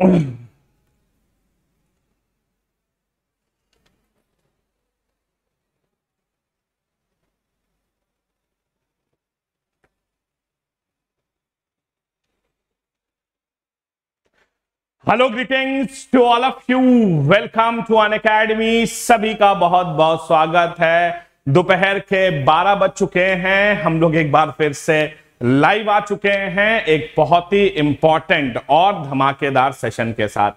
Hello greetings to all of you welcome to Unacademy सभी का बहुत बहुत स्वागत है दोपहर के 12 बज चुके हैं हम लोग एक बार फिर से लाइव आ चुके हैं एक बहुत ही इंपॉर्टेंट और धमाकेदार सेशन के साथ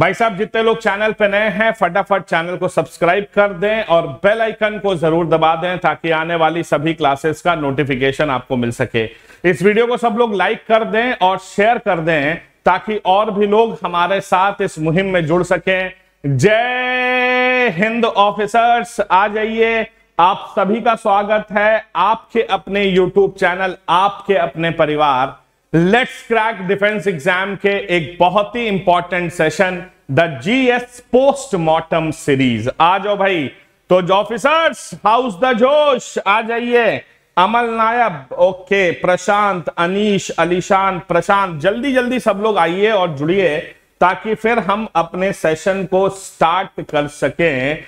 भाई साहब जितने लोग चैनल पे नए हैं फटाफट चैनल को सब्सक्राइब कर दें और बेल आइकन को जरूर दबा दें ताकि आने वाली सभी क्लासेस का नोटिफिकेशन आपको मिल सके इस वीडियो को सब लोग लाइक कर दें और शेयर कर दें ताकि और भी लोग हमारे साथ इस मुहिम में जुड़ सकें जय हिंद ऑफिसर्स आ जाइए आप सभी का स्वागत है आपके अपने यूट्यूब चैनल आपके अपने परिवार लेट्स क्रैक डिफेंस एग्जाम के एक बहुत ही important session the GS postmortem series आ जाओ भाई तो जो ऑफिसर्स हाउस द जोश आ जाइए अमल नायब ओके प्रशांत अनीश अलीशान प्रशांत जल्दी जल्दी सब लोग आइए और जुड़िए ताकि फिर हम अपने सेशन को स्टार्ट कर सकें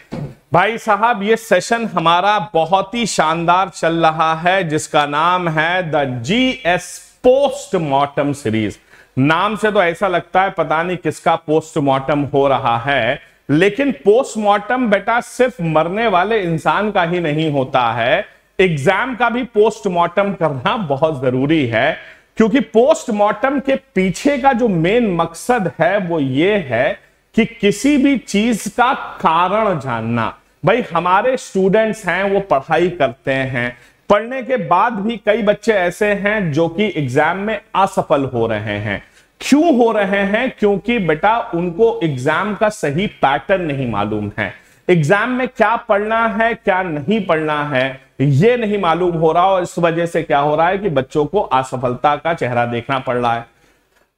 भाई साहब ये सेशन हमारा बहुत ही शानदार चल रहा है जिसका नाम है the G S postmortem series नाम से तो ऐसा लगता है पता नहीं किसका पोस्टमार्टम हो रहा है लेकिन पोस्टमार्टम बेटा सिर्फ मरने वाले इंसान का ही नहीं होता है एग्जाम का भी पोस्टमार्टम करना बहुत जरूरी है क्योंकि पोस्टमार्टम के पीछे का जो मेन मकसद है वो ये है कि किसी भी चीज का कारण जानना भाई हमारे स्टूडेंट्स हैं वो पढ़ाई करते हैं पढ़ने के बाद भी कई बच्चे ऐसे हैं जो कि एग्जाम में असफल हो रहे हैं क्यों हो रहे हैं क्योंकि बेटा उनको एग्जाम का सही पैटर्न नहीं मालूम है एग्जाम में क्या पढ़ना है क्या नहीं पढ़ना है ये नहीं मालूम हो रहा और इस वजह से क्या हो रहा है कि बच्चों को असफलता का चेहरा देखना पड़ रहा है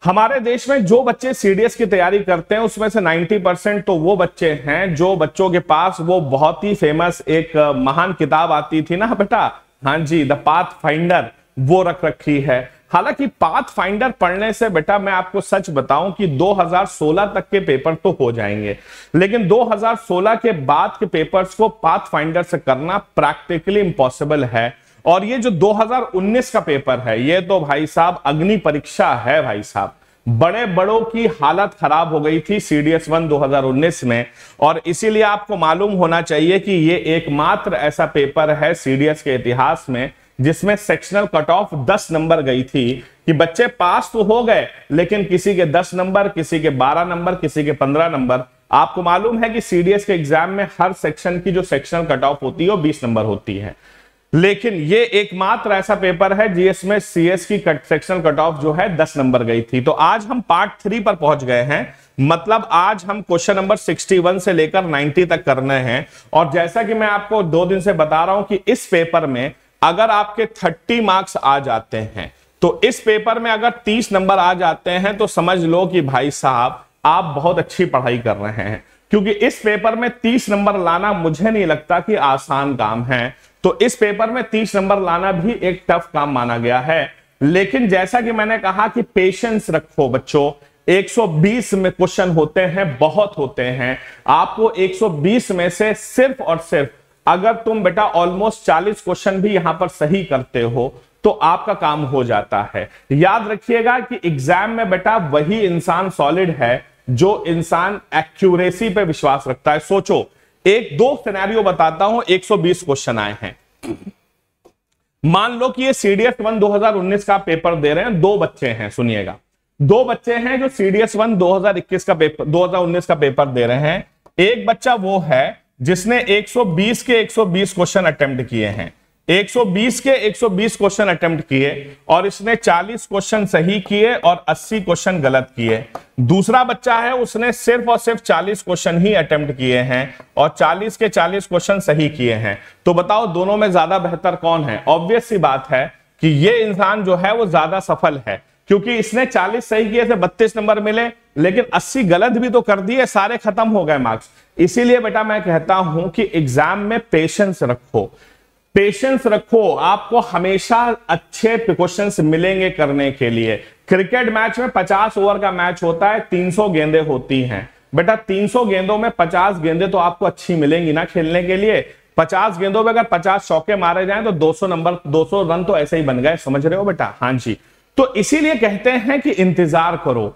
हमारे देश में जो बच्चे सीडीएस की तैयारी करते हैं उसमें से 90 परसेंट तो वो बच्चे हैं जो बच्चों के पास वो बहुत ही फेमस एक महान किताब आती थी ना बेटा हाँ जी द पाथ फाइंडर वो रख रखी है हालांकि पाथ फाइंडर पढ़ने से बेटा मैं आपको सच बताऊं कि 2016 तक के पेपर तो हो जाएंगे लेकिन 2016 के बाद के पेपर्स को पाथ फाइंडर से करना प्रैक्टिकली इम्पॉसिबल है और ये जो 2019 का पेपर है ये तो भाई साहब अग्नि परीक्षा है भाई साहब बड़े बड़ों की हालत खराब हो गई थी सीडीएस वन 2019 में और इसीलिए आपको मालूम होना चाहिए कि ये एकमात्र ऐसा पेपर है सी के इतिहास में जिसमें सेक्शनल कट ऑफ दस नंबर गई थी कि बच्चे पास तो हो गए लेकिन किसी के दस नंबर किसी के बारह नंबर किसी के पंद्रह नंबर आपको मालूम है कि सीडीएस के एग्जाम में हर सेक्शन की जो सेक्शनल कट ऑफ होती है वो बीस नंबर होती है लेकिन ये एकमात्र ऐसा पेपर है जिसमें सीएस की कट, सेक्शनल कट ऑफ जो है दस नंबर गई थी तो आज हम पार्ट थ्री पर पहुंच गए हैं मतलब आज हम क्वेश्चन नंबर 61 से लेकर 90 तक करने हैं और जैसा कि मैं आपको दो दिन से बता रहा हूं कि इस पेपर में अगर आपके 30 मार्क्स आ जाते हैं तो इस पेपर में अगर 30 नंबर आ जाते हैं तो समझ लो कि भाई साहब आप बहुत अच्छी पढ़ाई कर रहे हैं क्योंकि इस पेपर में 30 नंबर लाना मुझे नहीं लगता कि आसान काम है तो इस पेपर में 30 नंबर लाना भी एक टफ काम माना गया है लेकिन जैसा कि मैंने कहा कि पेशेंस रखो बच्चों 120 में क्वेश्चन होते हैं बहुत होते हैं आपको 120 में से सिर्फ और सिर्फ अगर तुम बेटा ऑलमोस्ट 40 क्वेश्चन भी यहां पर सही करते हो तो आपका काम हो जाता है याद रखिएगा कि एग्जाम में बेटा वही इंसान सॉलिड है जो इंसान एक्यूरेसी पे विश्वास रखता है सोचो एक दो सिनेरियो बताता हूं 120 क्वेश्चन आए हैं मान लो कि ये सीडीएस वन 2019 का पेपर दे रहे हैं दो बच्चे हैं सुनिएगा दो बच्चे हैं जो सीडीएस वन 2021 का पेपर 2019 का पेपर दे रहे हैं एक बच्चा वो है जिसने 120 के 120 क्वेश्चन अटेम्प्ट किए हैं 120 के 120 क्वेश्चन अटेम्प्ट किए और इसने 40 क्वेश्चन सही किए और 80 क्वेश्चन गलत किए दूसरा बच्चा है उसने सिर्फ और सिर्फ 40 क्वेश्चन ही अटेम्प्ट किए हैं और 40 के 40 क्वेश्चन सही किए हैं तो बताओ दोनों में ज्यादा बेहतर कौन है ऑब्वियस सी बात है कि ये इंसान जो है वो ज्यादा सफल है क्योंकि इसने 40 सही किए थे 32 नंबर मिले लेकिन 80 गलत भी तो कर दिए सारे खत्म हो गए मार्क्स इसीलिए बेटा मैं कहता हूं कि एग्जाम में पेशेंस रखो पेशेंस रखो आपको हमेशा अच्छे क्वेश्चंस मिलेंगे करने के लिए क्रिकेट मैच में 50 ओवर का मैच होता है 300 गेंदें होती हैं बेटा 300 गेंदों में 50 गेंदें तो आपको अच्छी मिलेंगी ना खेलने के लिए 50 गेंदों में अगर 50 चौके मारे जाएं तो 200 नंबर 200 रन तो ऐसे ही बन गए समझ रहे हो बेटा हां जी तो इसीलिए कहते हैं कि इंतजार करो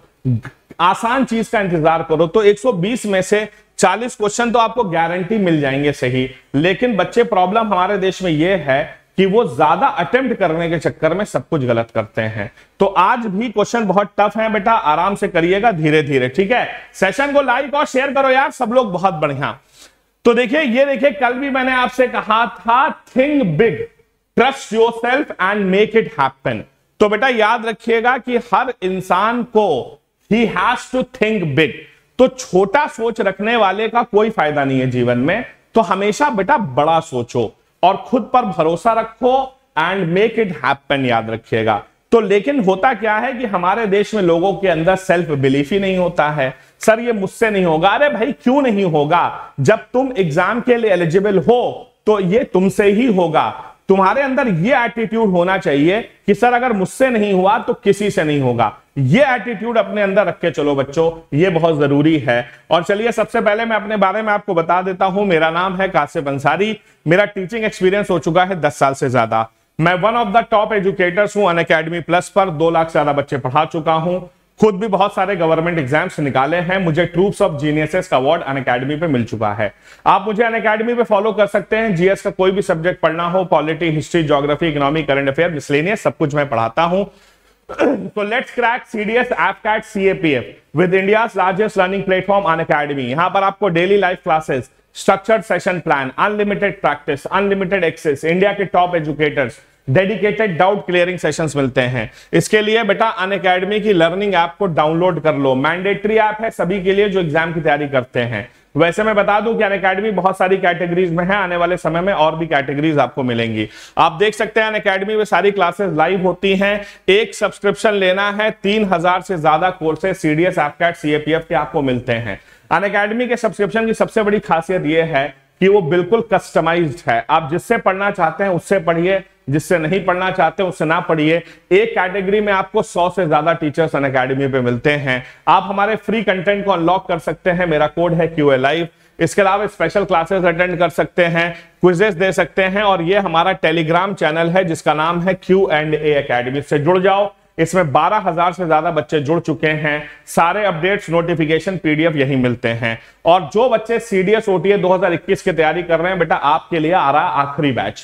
आसान चीज का इंतजार करो तो 120 में से चालीस क्वेश्चन तो आपको गारंटी मिल जाएंगे सही लेकिन बच्चे प्रॉब्लम हमारे देश में यह है कि वो ज्यादा अटेम्प्ट करने के चक्कर में सब कुछ गलत करते हैं तो आज भी क्वेश्चन बहुत टफ है बेटा आराम से करिएगा धीरे धीरे ठीक है सेशन को लाइक और शेयर करो यार सब लोग बहुत बढ़िया तो देखिए ये देखिए कल भी मैंने आपसे कहा था think big trust yourself and make it happen तो बेटा याद रखिएगा कि हर इंसान को ही हैज टू थिंक बिग तो छोटा सोच रखने वाले का कोई फायदा नहीं है जीवन में तो हमेशा बेटा बड़ा सोचो और खुद पर भरोसा रखो एंड मेक इट हैपन याद रखिएगा तो लेकिन होता क्या है कि हमारे देश में लोगों के अंदर सेल्फ बिलीफ ही नहीं होता है सर ये मुझसे नहीं होगा अरे भाई क्यों नहीं होगा जब तुम एग्जाम के लिए एलिजिबल हो तो ये तुमसे ही होगा तुम्हारे अंदर यह एटीट्यूड होना चाहिए कि सर अगर मुझसे नहीं हुआ तो किसी से नहीं होगा यह एटीट्यूड अपने अंदर रख के चलो बच्चों ये बहुत जरूरी है और चलिए सबसे पहले मैं अपने बारे में आपको बता देता हूं मेरा नाम है कासिफ अंसारी मेरा टीचिंग एक्सपीरियंस हो चुका है दस साल से ज्यादा मैं one of the top educators हूं अन अकेडमी प्लस पर दो लाख से ज्यादा बच्चे पढ़ा चुका हूं खुद भी बहुत सारे गवर्नमेंट एग्जाम्स निकाले हैं मुझे ट्रूप्स ऑफ जीनियसेस का अवार्ड अन अकेडमी पे मिल चुका है आप मुझे अन अकेडमी पे फॉलो कर सकते हैं जीएस का कोई भी सब्जेक्ट पढ़ना हो polity history geography economy current affair miscellaneous सब कुछ मैं पढ़ाता हूं तो let's crack CDS C CAPF with India largest learning platform Unacademy यहां पर आपको daily life classes structured session plan unlimited practice unlimited access India के top educators dedicated doubt clearing sessions मिलते हैं इसके लिए बेटा अन अकेडमी की लर्निंग ऐप को डाउनलोड कर लो मैंडेटरी ऐप है सभी के लिए जो एग्जाम की तैयारी करते हैं वैसे मैं बता दूं कि अन अकेडमी बहुत सारी कैटेगरीज में है आने वाले समय में और भी कैटेगरीज आपको मिलेंगी आप देख सकते हैं अन अकेडमी में सारी क्लासेस लाइव होती हैं एक सब्सक्रिप्शन लेना है तीन हजार से ज्यादा कोर्सेज सीडीएस कैट सीएपीएफ के आपको मिलते हैं अन अकेडमी के सब्सक्रिप्शन की सबसे बड़ी खासियत यह है कि वो बिल्कुल कस्टमाइज्ड है आप जिससे पढ़ना चाहते हैं उससे पढ़िए जिससे नहीं पढ़ना चाहते उससे ना पढ़िए एक कैटेगरी में आपको 100 से ज्यादा टीचर्स अन अकेडमी पे मिलते हैं आप हमारे फ्री कंटेंट को अनलॉक कर सकते हैं मेरा कोड है क्यू ए लाइव इसके अलावा स्पेशल क्लासेस अटेंड कर सकते हैं क्विजेस दे सकते हैं और ये हमारा टेलीग्राम चैनल है जिसका नाम है क्यू एंड ए अकेडमी से जुड़ जाओ इसमें 12,000 से ज्यादा बच्चे जुड़ चुके हैं सारे अपडेट्स नोटिफिकेशन पीडीएफ यही मिलते हैं और जो बच्चे सीडीएस ओटीए 2021 की तैयारी कर रहे हैं बेटा आपके लिए आ रहा आखिरी बैच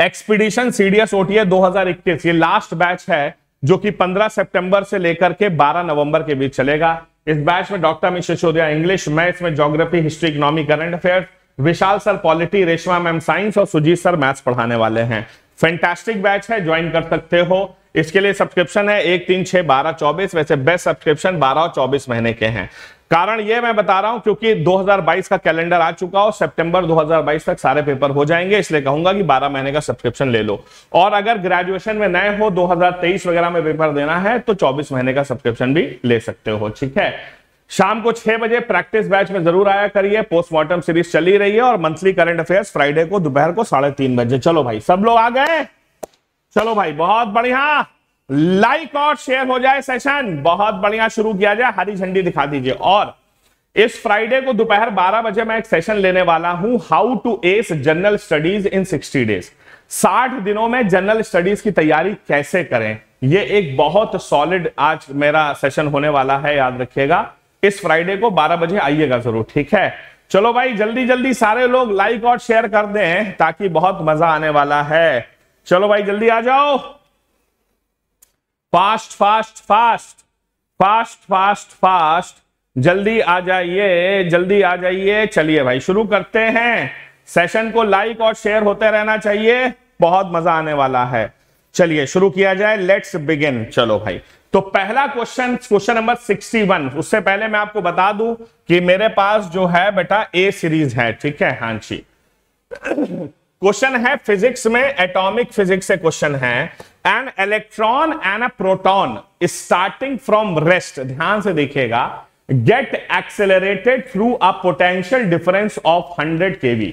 एक्सपीडिशन सीडीएस ओटीए 2021 ये लास्ट बैच है जो कि 15 सितंबर से लेकर के 12 नवंबर के बीच चलेगा इस बैच में doctor Amit Sisodia English maths में geography history economy current affair Vishal sir polity Reshma ma'am science और सुजीत सर मैथ्स पढ़ाने वाले हैं फेंटेस्टिक बैच है ज्वाइन कर सकते हो इसके लिए सब्सक्रिप्शन है एक तीन छह बारह चौबीस वैसे बेस्ट सब्सक्रिप्शन बारह और चौबीस महीने के हैं कारण यह मैं बता रहा हूं क्योंकि 2022 का कैलेंडर आ चुका और सितंबर 2022 तक सारे पेपर हो जाएंगे इसलिए कहूंगा कि 12 महीने का सब्सक्रिप्शन ले लो और अगर ग्रेजुएशन में नए हो 2023 वगैरह में पेपर देना है तो 24 महीने का सब्सक्रिप्शन भी ले सकते हो ठीक है शाम को छह बजे प्रैक्टिस बैच में जरूर आया करिए पोस्टमार्टम सीरीज चली रही है और मंथली करंट अफेयर्स फ्राइडे को दोपहर को साढ़े तीन बजे चलो भाई सब लोग आ गए चलो भाई बहुत बढ़िया लाइक और शेयर हो जाए सेशन बहुत बढ़िया शुरू किया जाए हरी झंडी दिखा दीजिए और इस फ्राइडे को दोपहर 12 बजे मैं एक सेशन लेने वाला हूं how to ace general studies in 60 days 60 दिनों में जनरल स्टडीज की तैयारी कैसे करें यह एक बहुत सॉलिड आज मेरा सेशन होने वाला है याद रखिएगा इस फ्राइडे को 12 बजे आइएगा जरूर ठीक है चलो भाई जल्दी जल्दी सारे लोग लाइक और शेयर कर दें ताकि बहुत मजा आने वाला है चलो भाई जल्दी आ जाओ fast fast fast fast fast fast जल्दी आ जाइए जल्दी आ जाइए चलिए भाई शुरू करते हैं सेशन को लाइक और शेयर होते रहना चाहिए बहुत मजा आने वाला है चलिए शुरू किया जाए लेट्स बिगिन चलो भाई तो पहला क्वेश्चन क्वेश्चन नंबर 61 उससे पहले मैं आपको बता दूं कि मेरे पास जो है बेटा ए सीरीज है ठीक है हाँ जी क्वेश्चन है फिजिक्स में एटॉमिक फिजिक्स से क्वेश्चन है an electron and a proton starting from rest ध्यान से देखिएगा get accelerated through a potential difference of 100 KV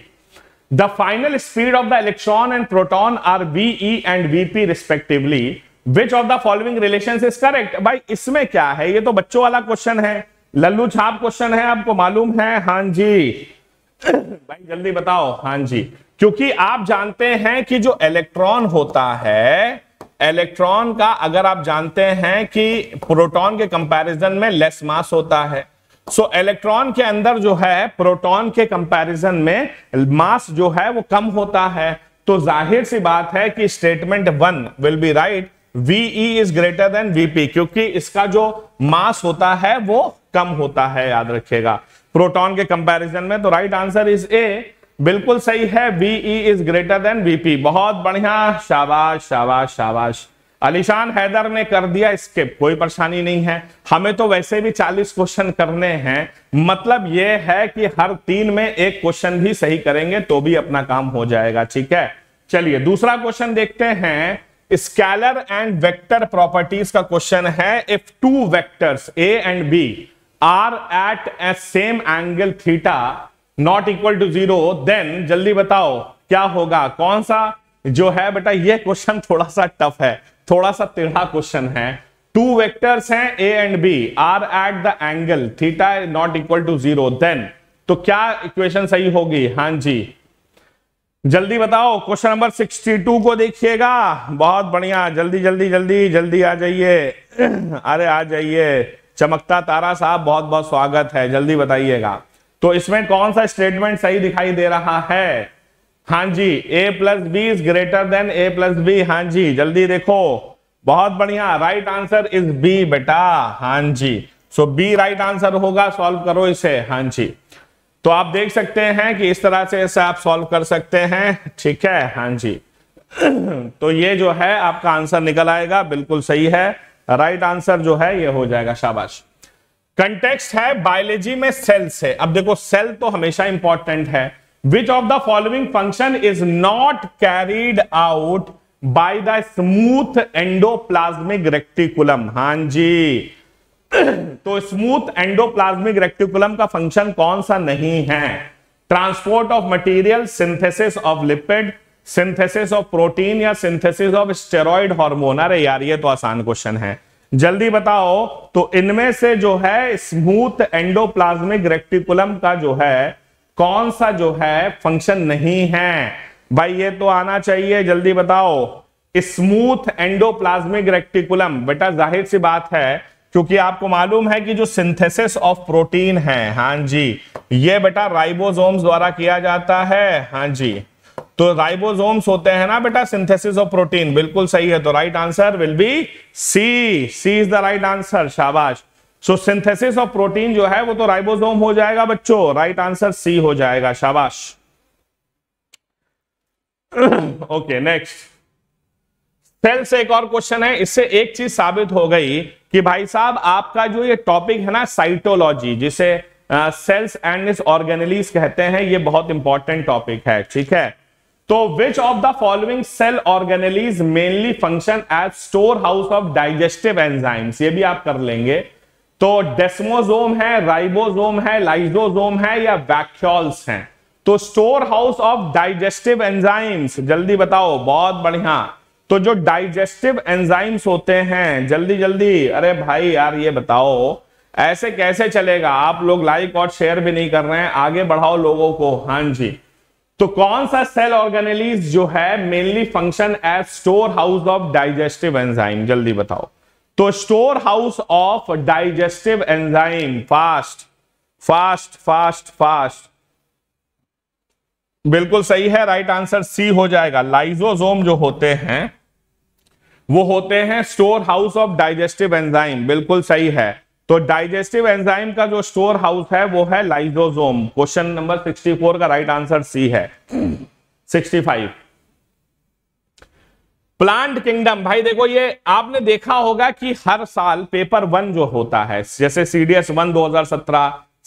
the final speed of the electron and proton are VE and VP respectively which of the following relation is correct भाई इसमें क्या है ये तो बच्चों वाला क्वेश्चन है लल्लू छाप क्वेश्चन है आपको मालूम है हां जी भाई जल्दी बताओ हाँ जी क्योंकि आप जानते हैं कि जो इलेक्ट्रॉन होता है इलेक्ट्रॉन का अगर आप जानते हैं कि प्रोटॉन के कंपैरिजन में लेस मास होता है सो so, इलेक्ट्रॉन के अंदर जो है प्रोटॉन के कंपैरिजन में मास जो है वो कम होता है तो जाहिर सी बात है कि statement one will be right E is greater than VP क्योंकि इसका जो मास होता है वो कम होता है याद रखिएगा प्रोटॉन के कंपैरिजन में तो राइट आंसर इज ए बिल्कुल सही है VE is greater than VP बहुत बढ़िया शाबाश शाबाश शाबाश अलीशान हैदर ने कर दिया स्किप कोई परेशानी नहीं है हमें तो वैसे भी 40 क्वेश्चन करने हैं मतलब यह है कि हर तीन में एक क्वेश्चन भी सही करेंगे तो भी अपना काम हो जाएगा ठीक है चलिए दूसरा क्वेश्चन देखते हैं स्कैलर एंड वेक्टर प्रॉपर्टीज का क्वेश्चन है if two vectors A and B are at a same angle theta not equal to zero then जल्दी बताओ क्या होगा कौन सा जो है बेटा ये क्वेश्चन थोड़ा सा टफ है थोड़ा सा टेढ़ा क्वेश्चन है टू वेक्टर्स हैं A and B are at the angle theta not equal to zero then तो क्या इक्वेशन सही होगी हां जी जल्दी बताओ क्वेश्चन नंबर 62 को देखिएगा बहुत बढ़िया जल्दी जल्दी जल्दी जल्दी आ जाइए अरे आ जाइए चमकता तारा साहब बहुत बहुत स्वागत है जल्दी बताइएगा तो इसमें कौन सा स्टेटमेंट सही दिखाई दे रहा है हाँ जी A plus B is greater than A plus B हाँ जी जल्दी देखो बहुत बढ़िया राइट आंसर इज बी बेटा हाँ जी सो बी राइट आंसर होगा सॉल्व करो इसे हाँ जी तो आप देख सकते हैं कि इस तरह से इसे आप सॉल्व कर सकते हैं ठीक है हाँ जी तो ये जो है आपका आंसर निकल आएगा बिल्कुल सही है राइट आंसर जो है ये हो जाएगा शाबाश कंटेक्स्ट है बायोलॉजी में सेल से अब देखो सेल तो हमेशा इंपॉर्टेंट है which of the following function is not carried out by the smooth endoplasmic reticulum हां जी तो स्मूथ एंडोप्लाज्मिक रेक्टिकुलम का फंक्शन कौन सा नहीं है transport of material synthesis of lipid synthesis of protein या सिंथेसिस ऑफ स्टेरॉइड हार्मोन अरे यार ये तो आसान क्वेश्चन है जल्दी बताओ तो इनमें से जो है स्मूथ एंडोप्लाज्मिक रेक्टिकुलम का जो है कौन सा जो है फंक्शन नहीं है भाई ये तो आना चाहिए जल्दी बताओ स्मूथ एंडोप्लाज्मिक रेक्टिकुलम बेटा जाहिर सी बात है क्योंकि आपको मालूम है कि जो सिंथेसिस ऑफ प्रोटीन है हाँ जी ये बेटा राइबोसोम्स द्वारा किया जाता है हाँ जी तो राइबोसोम्स होते हैं ना बेटा सिंथेसिस ऑफ प्रोटीन बिल्कुल सही है तो right answer will be C C is the right answer शाबाश सो सिंथेसिस ऑफ प्रोटीन जो है वो तो राइबोसोम हो जाएगा बच्चों राइट आंसर सी हो जाएगा शाबाश ओके नेक्स्ट सेल से एक और क्वेश्चन है इससे एक चीज साबित हो गई कि भाई साहब आपका जो ये टॉपिक है ना साइटोलॉजी जिसे सेल्स एंड ऑर्गेनलीस कहते हैं ये बहुत इंपॉर्टेंट टॉपिक है ठीक है तो which of the following cell organelles mainly function as storehouse of digestive enzymes ये भी आप कर लेंगे तो डेस्मोजोम है राइबोजोम है लाइजोजोम है या वैक्यूल्स हैं तो storehouse of digestive enzymes जल्दी बताओ बहुत बढ़िया तो जो डाइजेस्टिव एंजाइम्स होते हैं जल्दी जल्दी अरे भाई यार ये बताओ ऐसे कैसे चलेगा आप लोग लाइक और शेयर भी नहीं कर रहे हैं आगे बढ़ाओ लोगों को हाँ जी तो कौन सा सेल ऑर्गेनलीज जो है mainly function as storehouse of digestive enzyme जल्दी बताओ तो storehouse of digestive enzyme fast fast fast fast बिल्कुल सही है राइट आंसर सी हो जाएगा लाइजोजोम जो होते हैं वो होते हैं storehouse of digestive enzyme बिल्कुल सही है तो डाइजेस्टिव एंजाइम का जो स्टोर हाउस है वो है लाइजोजोम क्वेश्चन नंबर 64 का राइट आंसर सी है 65 प्लांट किंगडम भाई देखो ये आपने देखा होगा कि हर साल पेपर वन जो होता है जैसे CDS one 2017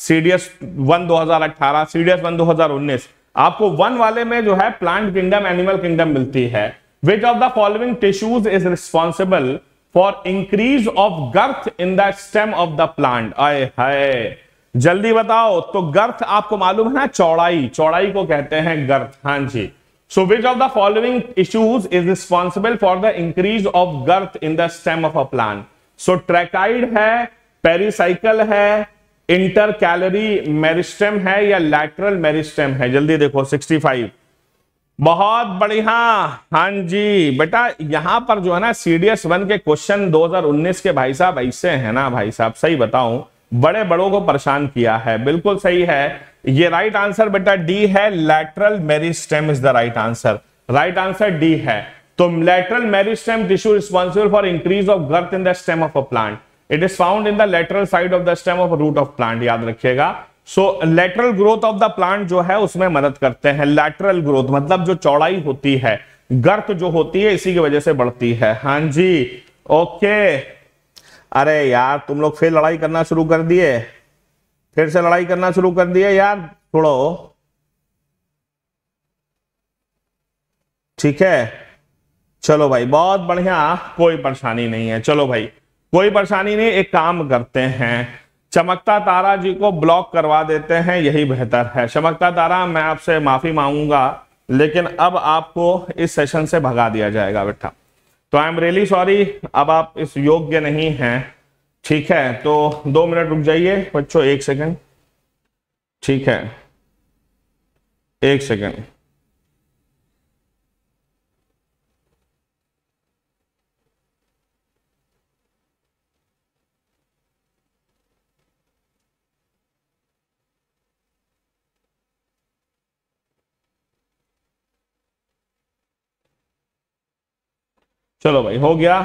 CDS one 2018 CDS one 2019 आपको वन वाले में जो है प्लांट किंगडम एनिमल किंगडम मिलती है which of the following tissues is responsible for increase of girth in the stem of the plant आए है जल्दी बताओ तो गर्थ आपको मालूम है ना चौड़ाई चौड़ाई को कहते हैं गर्थ हां जी so which of the following issues is responsible for the increase of girth in the stem of a plant so tracheid है पेरिसाइकल है इंटर कैलरी मेरिस्टेम है या लैटरल मेरिस्टेम है जल्दी देखो 65 बहुत बढ़िया हाँ जी बेटा यहां पर जो है ना सीडीएस वन के क्वेश्चन 2019 के भाई साहब ऐसे है ना भाई साहब सही बताऊं बड़े बड़ों को परेशान किया है बिल्कुल सही है ये राइट आंसर बेटा डी है lateral meristem is the right answer right answer D है तो lateral meristem tissue responsible for increase of girth in the stem of a plant it is found in the lateral side of the stem of root of plant याद रखिएगा so lateral growth of the plant जो है उसमें मदद करते हैं lateral growth मतलब जो चौड़ाई होती है गर्त जो होती है इसी की वजह से बढ़ती है हाँ जी ओके अरे यार तुम लोग फिर लड़ाई करना शुरू कर दिए फिर से लड़ाई करना शुरू कर दिए यार छोड़ो ठीक है चलो भाई बहुत बढ़िया कोई परेशानी नहीं है चलो भाई कोई परेशानी नहीं एक काम करते हैं चमकता तारा जी को ब्लॉक करवा देते हैं यही बेहतर है चमकता तारा मैं आपसे माफी मांगूंगा लेकिन अब आपको इस सेशन से भगा दिया जाएगा बेटा तो आई एम रियली सॉरी अब आप इस योग्य नहीं हैं ठीक है तो दो मिनट रुक जाइए बच्चों एक सेकंड ठीक है एक सेकंड चलो भाई हो गया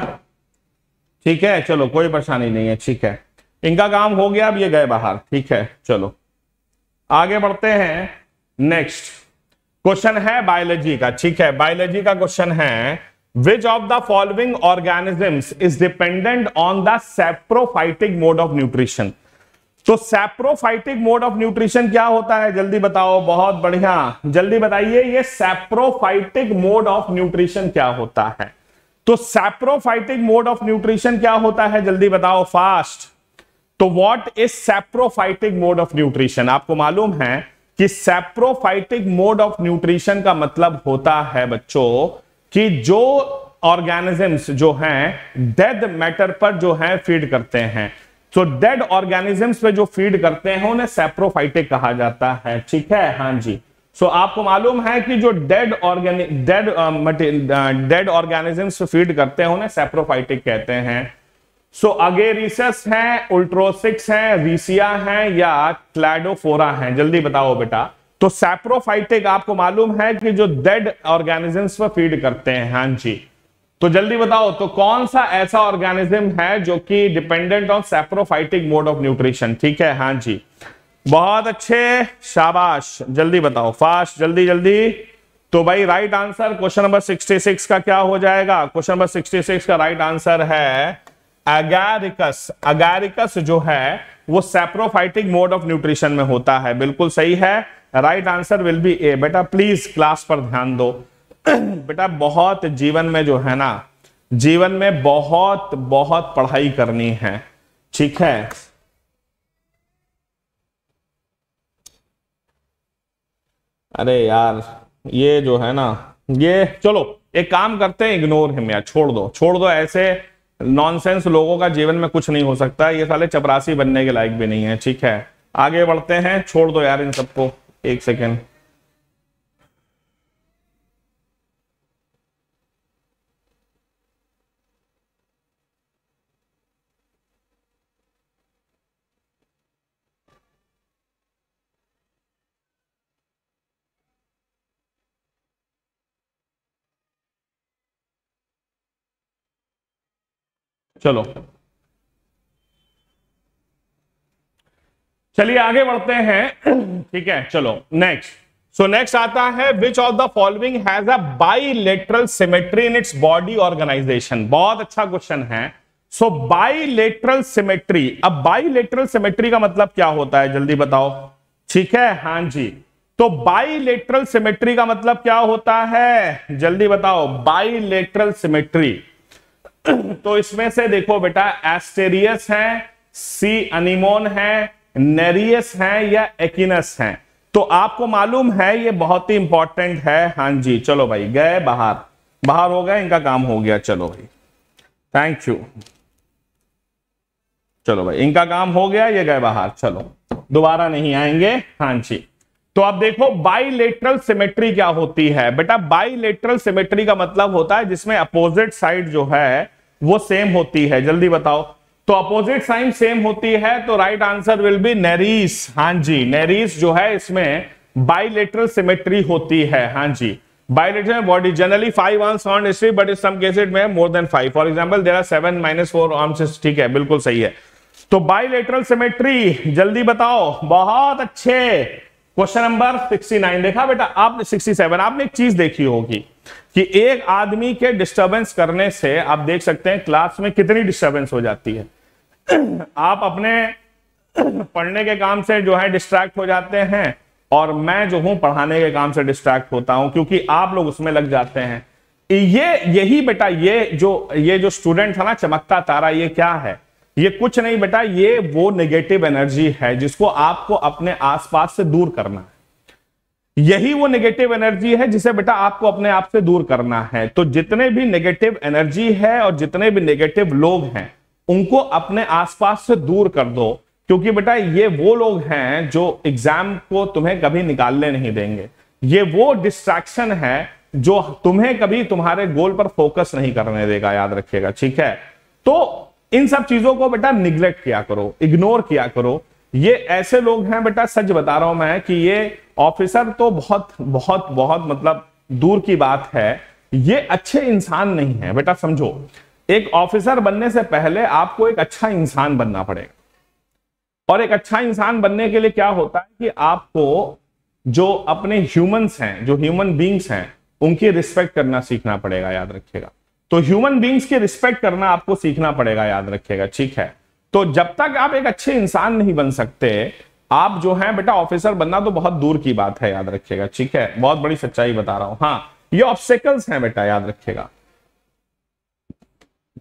ठीक है चलो कोई परेशानी नहीं है ठीक है इनका काम हो गया अब ये गए बाहर ठीक है चलो आगे बढ़ते हैं नेक्स्ट क्वेश्चन है बायोलॉजी का ठीक है बायोलॉजी का क्वेश्चन है which of the following organisms is dependent on the saprophytic mode of nutrition तो सेप्रोफाइटिक मोड ऑफ न्यूट्रिशन क्या होता है जल्दी बताओ बहुत बढ़िया जल्दी बताइए ये सेप्रोफाइटिक मोड ऑफ न्यूट्रिशन क्या होता है तो सैप्रोफाइटिक मोड ऑफ न्यूट्रिशन क्या होता है जल्दी बताओ फास्ट तो what is saprophytic mode of nutrition आपको मालूम है कि सैप्रोफाइटिक मोड ऑफ न्यूट्रिशन का मतलब होता है बच्चों कि जो ऑर्गेनिजम्स जो हैं डेड मैटर पर जो है फीड करते हैं तो डेड ऑर्गेनिजम्स पे जो फीड करते हैं उन्हें सेप्रोफाइटिक कहा जाता है ठीक है हां जी सो so, आपको मालूम है कि जो dead organic dead dead organisms feed करते हैं उन्हें सेप्रोफाइटिक कहते हैं सो so, अगेरिसस है उल्ट्रोसिक्स है रिसिया है या क्लाइडोफोरा है जल्दी बताओ बेटा तो सेप्रोफाइटिक आपको मालूम है कि जो डेड ऑर्गेनिजम्स पर फीड करते हैं हाँ जी तो जल्दी बताओ तो कौन सा ऐसा ऑर्गेनिज्म है जो कि dependent on saprophytic mode of nutrition ठीक है हाँ जी बहुत अच्छे शाबाश जल्दी बताओ फास्ट जल्दी जल्दी तो भाई राइट आंसर क्वेश्चन नंबर 66 का क्या हो जाएगा क्वेश्चन नंबर 66 का राइट आंसर है अगारिकस अगारिकस जो है वो सेप्रोफाइटिक मोड ऑफ न्यूट्रिशन में होता है बिल्कुल सही है right answer will be A बेटा प्लीज क्लास पर ध्यान दो बेटा बहुत जीवन में जो है ना जीवन में बहुत बहुत पढ़ाई करनी है ठीक है अरे यार ये जो है ना ये चलो एक काम करते हैं इग्नोर हिम यार छोड़ दो छोड़ दो ऐसे नॉनसेंस लोगों का जीवन में कुछ नहीं हो सकता ये साले चपरासी बनने के लायक भी नहीं है ठीक है आगे बढ़ते हैं छोड़ दो यार इन सबको एक सेकेंड चलो चलिए आगे बढ़ते हैं ठीक है चलो नेक्स्ट सो नेक्स्ट आता है which of the following has a bilateral symmetry in its body organization बहुत अच्छा क्वेश्चन है सो बाइलेट्रल सिमेट्री अब बाइलेट्रल सिमेट्री का मतलब क्या होता है जल्दी बताओ ठीक है हां जी तो बाइलेट्रल सिमेट्री का मतलब क्या होता है जल्दी बताओ बाइलेट्रल सिमेट्री तो इसमें से देखो बेटा एस्टेरियस है सी अनिमोन है नेरियस है या एकिनस है तो आपको मालूम है ये बहुत ही इंपॉर्टेंट है हां जी चलो भाई गए बाहर बाहर हो गए इनका काम हो गया चलो भाई थैंक यू चलो भाई इनका काम हो गया ये गए बाहर चलो दोबारा नहीं आएंगे हां जी तो आप देखो बाइलेटरल सिमेट्री क्या होती है बेटा बाइलेटरल सिमेट्री का मतलब होता है जिसमें अपोजिट साइड जो है वो सेम होती है जल्दी बताओ तो अपोजिट साइन सेम होती है तो right answer will be Nereis हां जी नेरीस जो है इसमें बाइलेटरल सिमेट्री होती है हां जी bilateral body generally five arms on history but in some cases it may more than five for example there are seven minus four arms ठीक है बिल्कुल सही है तो बाइलेटरल सिमेट्री जल्दी बताओ बहुत अच्छे क्वेश्चन नंबर 69 देखा बेटा आपने 67 आपने एक चीज देखी होगी कि एक आदमी के डिस्टरबेंस करने से आप देख सकते हैं क्लास में कितनी डिस्टरबेंस हो जाती है आप अपने पढ़ने के काम से जो है डिस्ट्रैक्ट हो जाते हैं और मैं जो हूं पढ़ाने के काम से डिस्ट्रैक्ट होता हूं क्योंकि आप लोग उसमें लग जाते हैं ये यही बेटा ये जो ये जो स्टूडेंट था ना चमकता तारा ये क्या है ये कुछ नहीं बेटा ये वो नेगेटिव एनर्जी है जिसको आपको अपने आसपास से दूर करना है यही वो नेगेटिव एनर्जी है जिसे बेटा आपको अपने आप से दूर करना है तो जितने भी नेगेटिव एनर्जी है और जितने भी नेगेटिव लोग हैं उनको अपने आसपास से दूर कर दो क्योंकि बेटा ये वो लोग हैं जो एग्जाम को तुम्हें कभी निकालने नहीं देंगे ये वो डिस्ट्रैक्शन है जो तुम्हें कभी तुम्हारे गोल पर फोकस नहीं करने देगा याद रखिएगा ठीक है तो इन सब चीजों को बेटा निग्लेक्ट किया करो इग्नोर किया करो ये ऐसे लोग हैं बेटा सच बता रहा हूं मैं कि ये ऑफिसर तो बहुत बहुत बहुत मतलब दूर की बात है ये अच्छे इंसान नहीं है बेटा समझो एक ऑफिसर बनने से पहले आपको एक अच्छा इंसान बनना पड़ेगा और एक अच्छा इंसान बनने के लिए क्या होता है कि आपको जो अपने ह्यूमंस हैं जो ह्यूमन बींग्स हैं उनकी रिस्पेक्ट करना सीखना पड़ेगा याद रखिएगा तो ह्यूमन बींग्स की रिस्पेक्ट करना आपको सीखना पड़ेगा याद रखिएगा ठीक है तो जब तक आप एक अच्छे इंसान नहीं बन सकते आप जो हैं बेटा ऑफिसर बनना तो बहुत दूर की बात है याद रखिएगा ठीक है बहुत बड़ी सच्चाई बता रहा हूं हाँ ये ऑब्स्टेकल्स हैं बेटा याद रखिएगा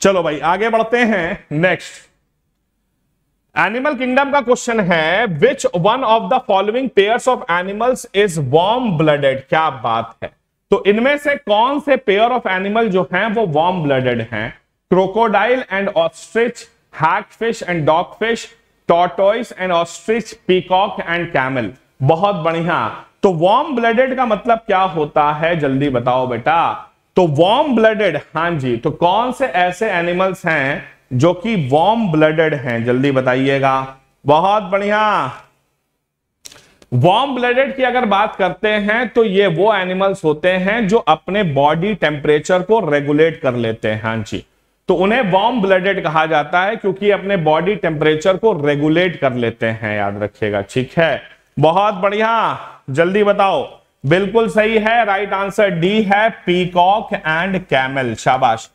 चलो भाई आगे बढ़ते हैं नेक्स्ट एनिमल किंगडम का क्वेश्चन है which one of the following pair of animals is warm blooded क्या बात है तो इनमें से कौन से पेयर ऑफ एनिमल जो हैं वो वार्म ब्लडेड हैं क्रोकोडाइल एंड ऑस्ट्रिच हैक fish and dog fish tortoise and ostrich peacock and camel बहुत बढ़िया तो वार्म ब्लडेड का मतलब क्या होता है जल्दी बताओ बेटा तो वार्म ब्लडेड हां जी तो कौन से ऐसे एनिमल्स हैं जो कि वार्म ब्लडेड हैं जल्दी बताइएगा बहुत बढ़िया वार्म ब्लडेड की अगर बात करते हैं तो ये वो एनिमल्स होते हैं जो अपने बॉडी टेम्परेचर को रेगुलेट कर लेते हैं हां जी तो उन्हें वार्म ब्लडेड कहा जाता है क्योंकि अपने बॉडी टेम्परेचर को रेगुलेट कर लेते हैं याद रखिएगा ठीक है बहुत बढ़िया जल्दी बताओ बिल्कुल सही है राइट आंसर डी है पीकॉक एंड कैमल शाबाश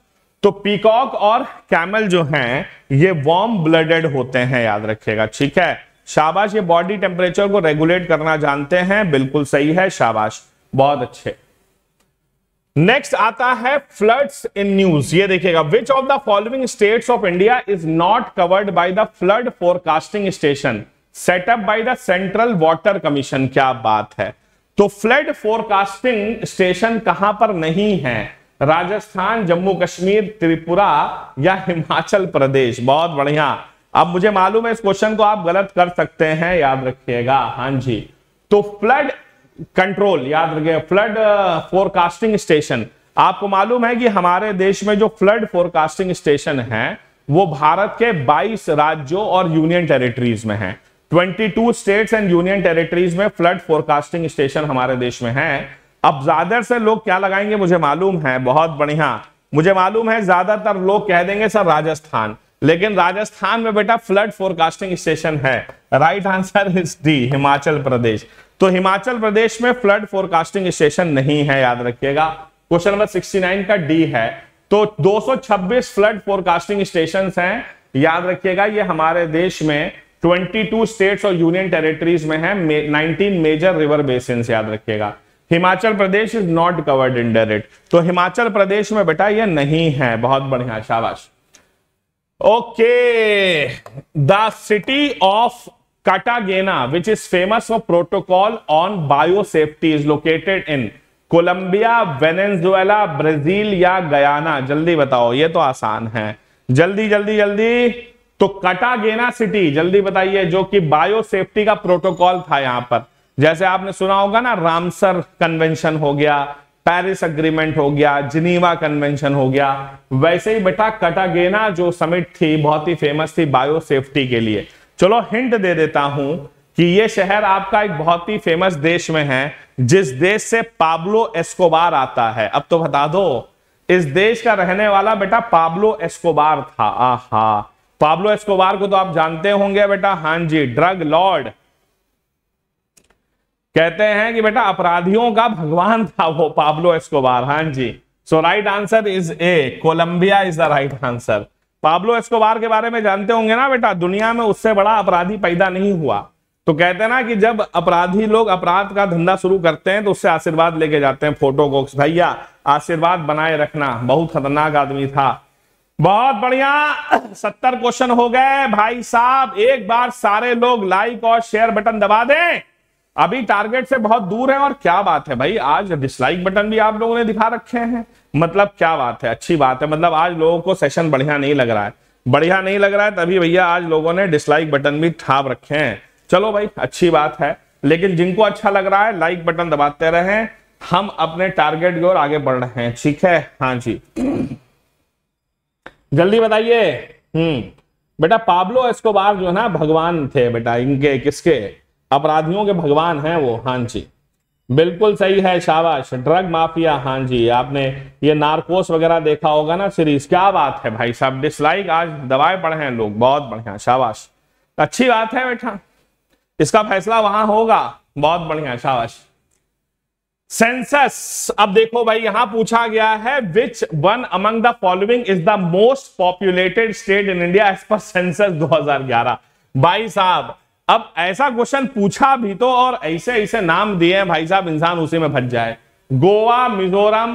तो पीकॉक और कैमल जो हैं ये वार्म ब्लडेड होते हैं याद रखिएगा ठीक है शाबाश ये बॉडी टेम्परेचर को रेगुलेट करना जानते हैं बिल्कुल सही है शाबाश बहुत अच्छे नेक्स्ट आता है फ्लड्स इन न्यूज ये देखिएगा which of the following states of India is not covered by the flood forecasting station setup by the central water commission क्या बात है तो फ्लड फोरकास्टिंग स्टेशन कहां पर नहीं है राजस्थान जम्मू कश्मीर त्रिपुरा या हिमाचल प्रदेश बहुत बढ़िया अब मुझे मालूम है इस क्वेश्चन को आप गलत कर सकते हैं याद रखिएगा हां जी तो फ्लड कंट्रोल याद रखिए फ्लड फोरकास्टिंग स्टेशन आपको मालूम है कि हमारे देश में जो फ्लड फोरकास्टिंग स्टेशन है वो भारत के 22 राज्यों और यूनियन टेरिटरीज में है 22 स्टेट्स एंड यूनियन टेरिटरीज में फ्लड फोरकास्टिंग स्टेशन हमारे देश में है अब ज्यादा से लोग क्या लगाएंगे मुझे मालूम है बहुत बढ़िया मुझे मालूम है ज्यादातर लोग कह देंगे सर राजस्थान लेकिन राजस्थान में बेटा फ्लड फोरकास्टिंग स्टेशन है right answer is D Himachal Pradesh तो हिमाचल प्रदेश में फ्लड फोरकास्टिंग स्टेशन नहीं है याद रखिएगा क्वेश्चन नंबर 69 का डी है तो 226 फ्लड फोरकास्टिंग स्टेशन हैं याद रखिएगा ये हमारे देश में 22 स्टेट्स और यूनियन टेरिटरीज में है 19 मेजर रिवर बेसिन याद रखिएगा Himachal Pradesh is not covered in direct तो हिमाचल प्रदेश में बेटा ये नहीं है बहुत बढ़िया शाबाश okay the city of Cartagena, which is famous for protocol on biosafety, is located in Colombia, Venezuela, Brazil या गयाना जल्दी बताओ ये तो आसान है जल्दी जल्दी जल्दी तो कटागेना सिटी जल्दी बताइए जो कि बायो सेफ्टी का प्रोटोकॉल था यहां पर जैसे आपने सुना होगा ना रामसर कन्वेंशन हो गया पेरिस अग्रीमेंट हो गया जिनीवा कन्वेंशन हो गया वैसे ही बेटा कटागेना जो समिट थी बहुत ही फेमस थी बायो सेफ्टी के लिए चलो हिंट दे देता हूं कि यह शहर आपका एक बहुत ही फेमस देश में है जिस देश से पाब्लो एस्कोबार आता है अब तो बता दो इस देश का रहने वाला बेटा पाब्लो एस्कोबार था आहा पाब्लो एस्कोबार को तो आप जानते होंगे बेटा हां जी ड्रग लॉर्ड कहते हैं कि बेटा अपराधियों का भगवान था वो पाब्लो एस्कोबार हां जी so right answer is A Colombia is the right answer Pablo Escobar के बारे में जानते होंगे ना बेटा दुनिया में उससे बड़ा अपराधी पैदा नहीं हुआ तो कहते हैं ना कि जब अपराधी लोग अपराध का धंधा शुरू करते हैं तो उससे आशीर्वाद लेके जाते हैं फोटो को भैया आशीर्वाद बनाए रखना बहुत खतरनाक आदमी था बहुत बढ़िया सत्तर क्वेश्चन हो गए भाई साहब एक बार सारे लोग लाइक और शेयर बटन दबा दें अभी टारगेट से बहुत दूर है और क्या बात है भाई आज डिसलाइक बटन भी आप लोगों ने दिखा रखे हैं मतलब क्या बात है अच्छी बात है मतलब आज लोगों को सेशन बढ़िया नहीं लग रहा है बढ़िया नहीं लग रहा है तभी भैया आज लोगों ने डिसलाइक बटन भी थाप रखे हैं चलो भाई अच्छी बात है लेकिन जिनको अच्छा लग रहा है लाइक बटन दबाते रहे हम अपने टारगेट की ओर आगे बढ़ रहे हैं ठीक है हाँ जी जल्दी बताइए हम्म बेटा पाब्लो एस्कोबार जो है ना भगवान थे बेटा इनके किसके अपराधियों के भगवान हैं वो हाँ जी बिल्कुल सही है शाबाश ड्रग माफिया हाँ जी आपने ये नार्कोस वगैरह देखा होगा ना सीरीज क्या बात है भाई साहब डिसलाइक आज दवाएं बढ़े हैं लोग बहुत बढ़िया शाबाश अच्छी बात है बेटा इसका फैसला वहां होगा बहुत बढ़िया शाबाश सेंसस अब देखो भाई यहां पूछा गया है which one among the following is the most populated state in India as per census दो भाई साहब अब ऐसा क्वेश्चन पूछा भी तो और ऐसे ऐसे नाम दिए भाई साहब इंसान उसी में फंस जाए गोवा मिजोरम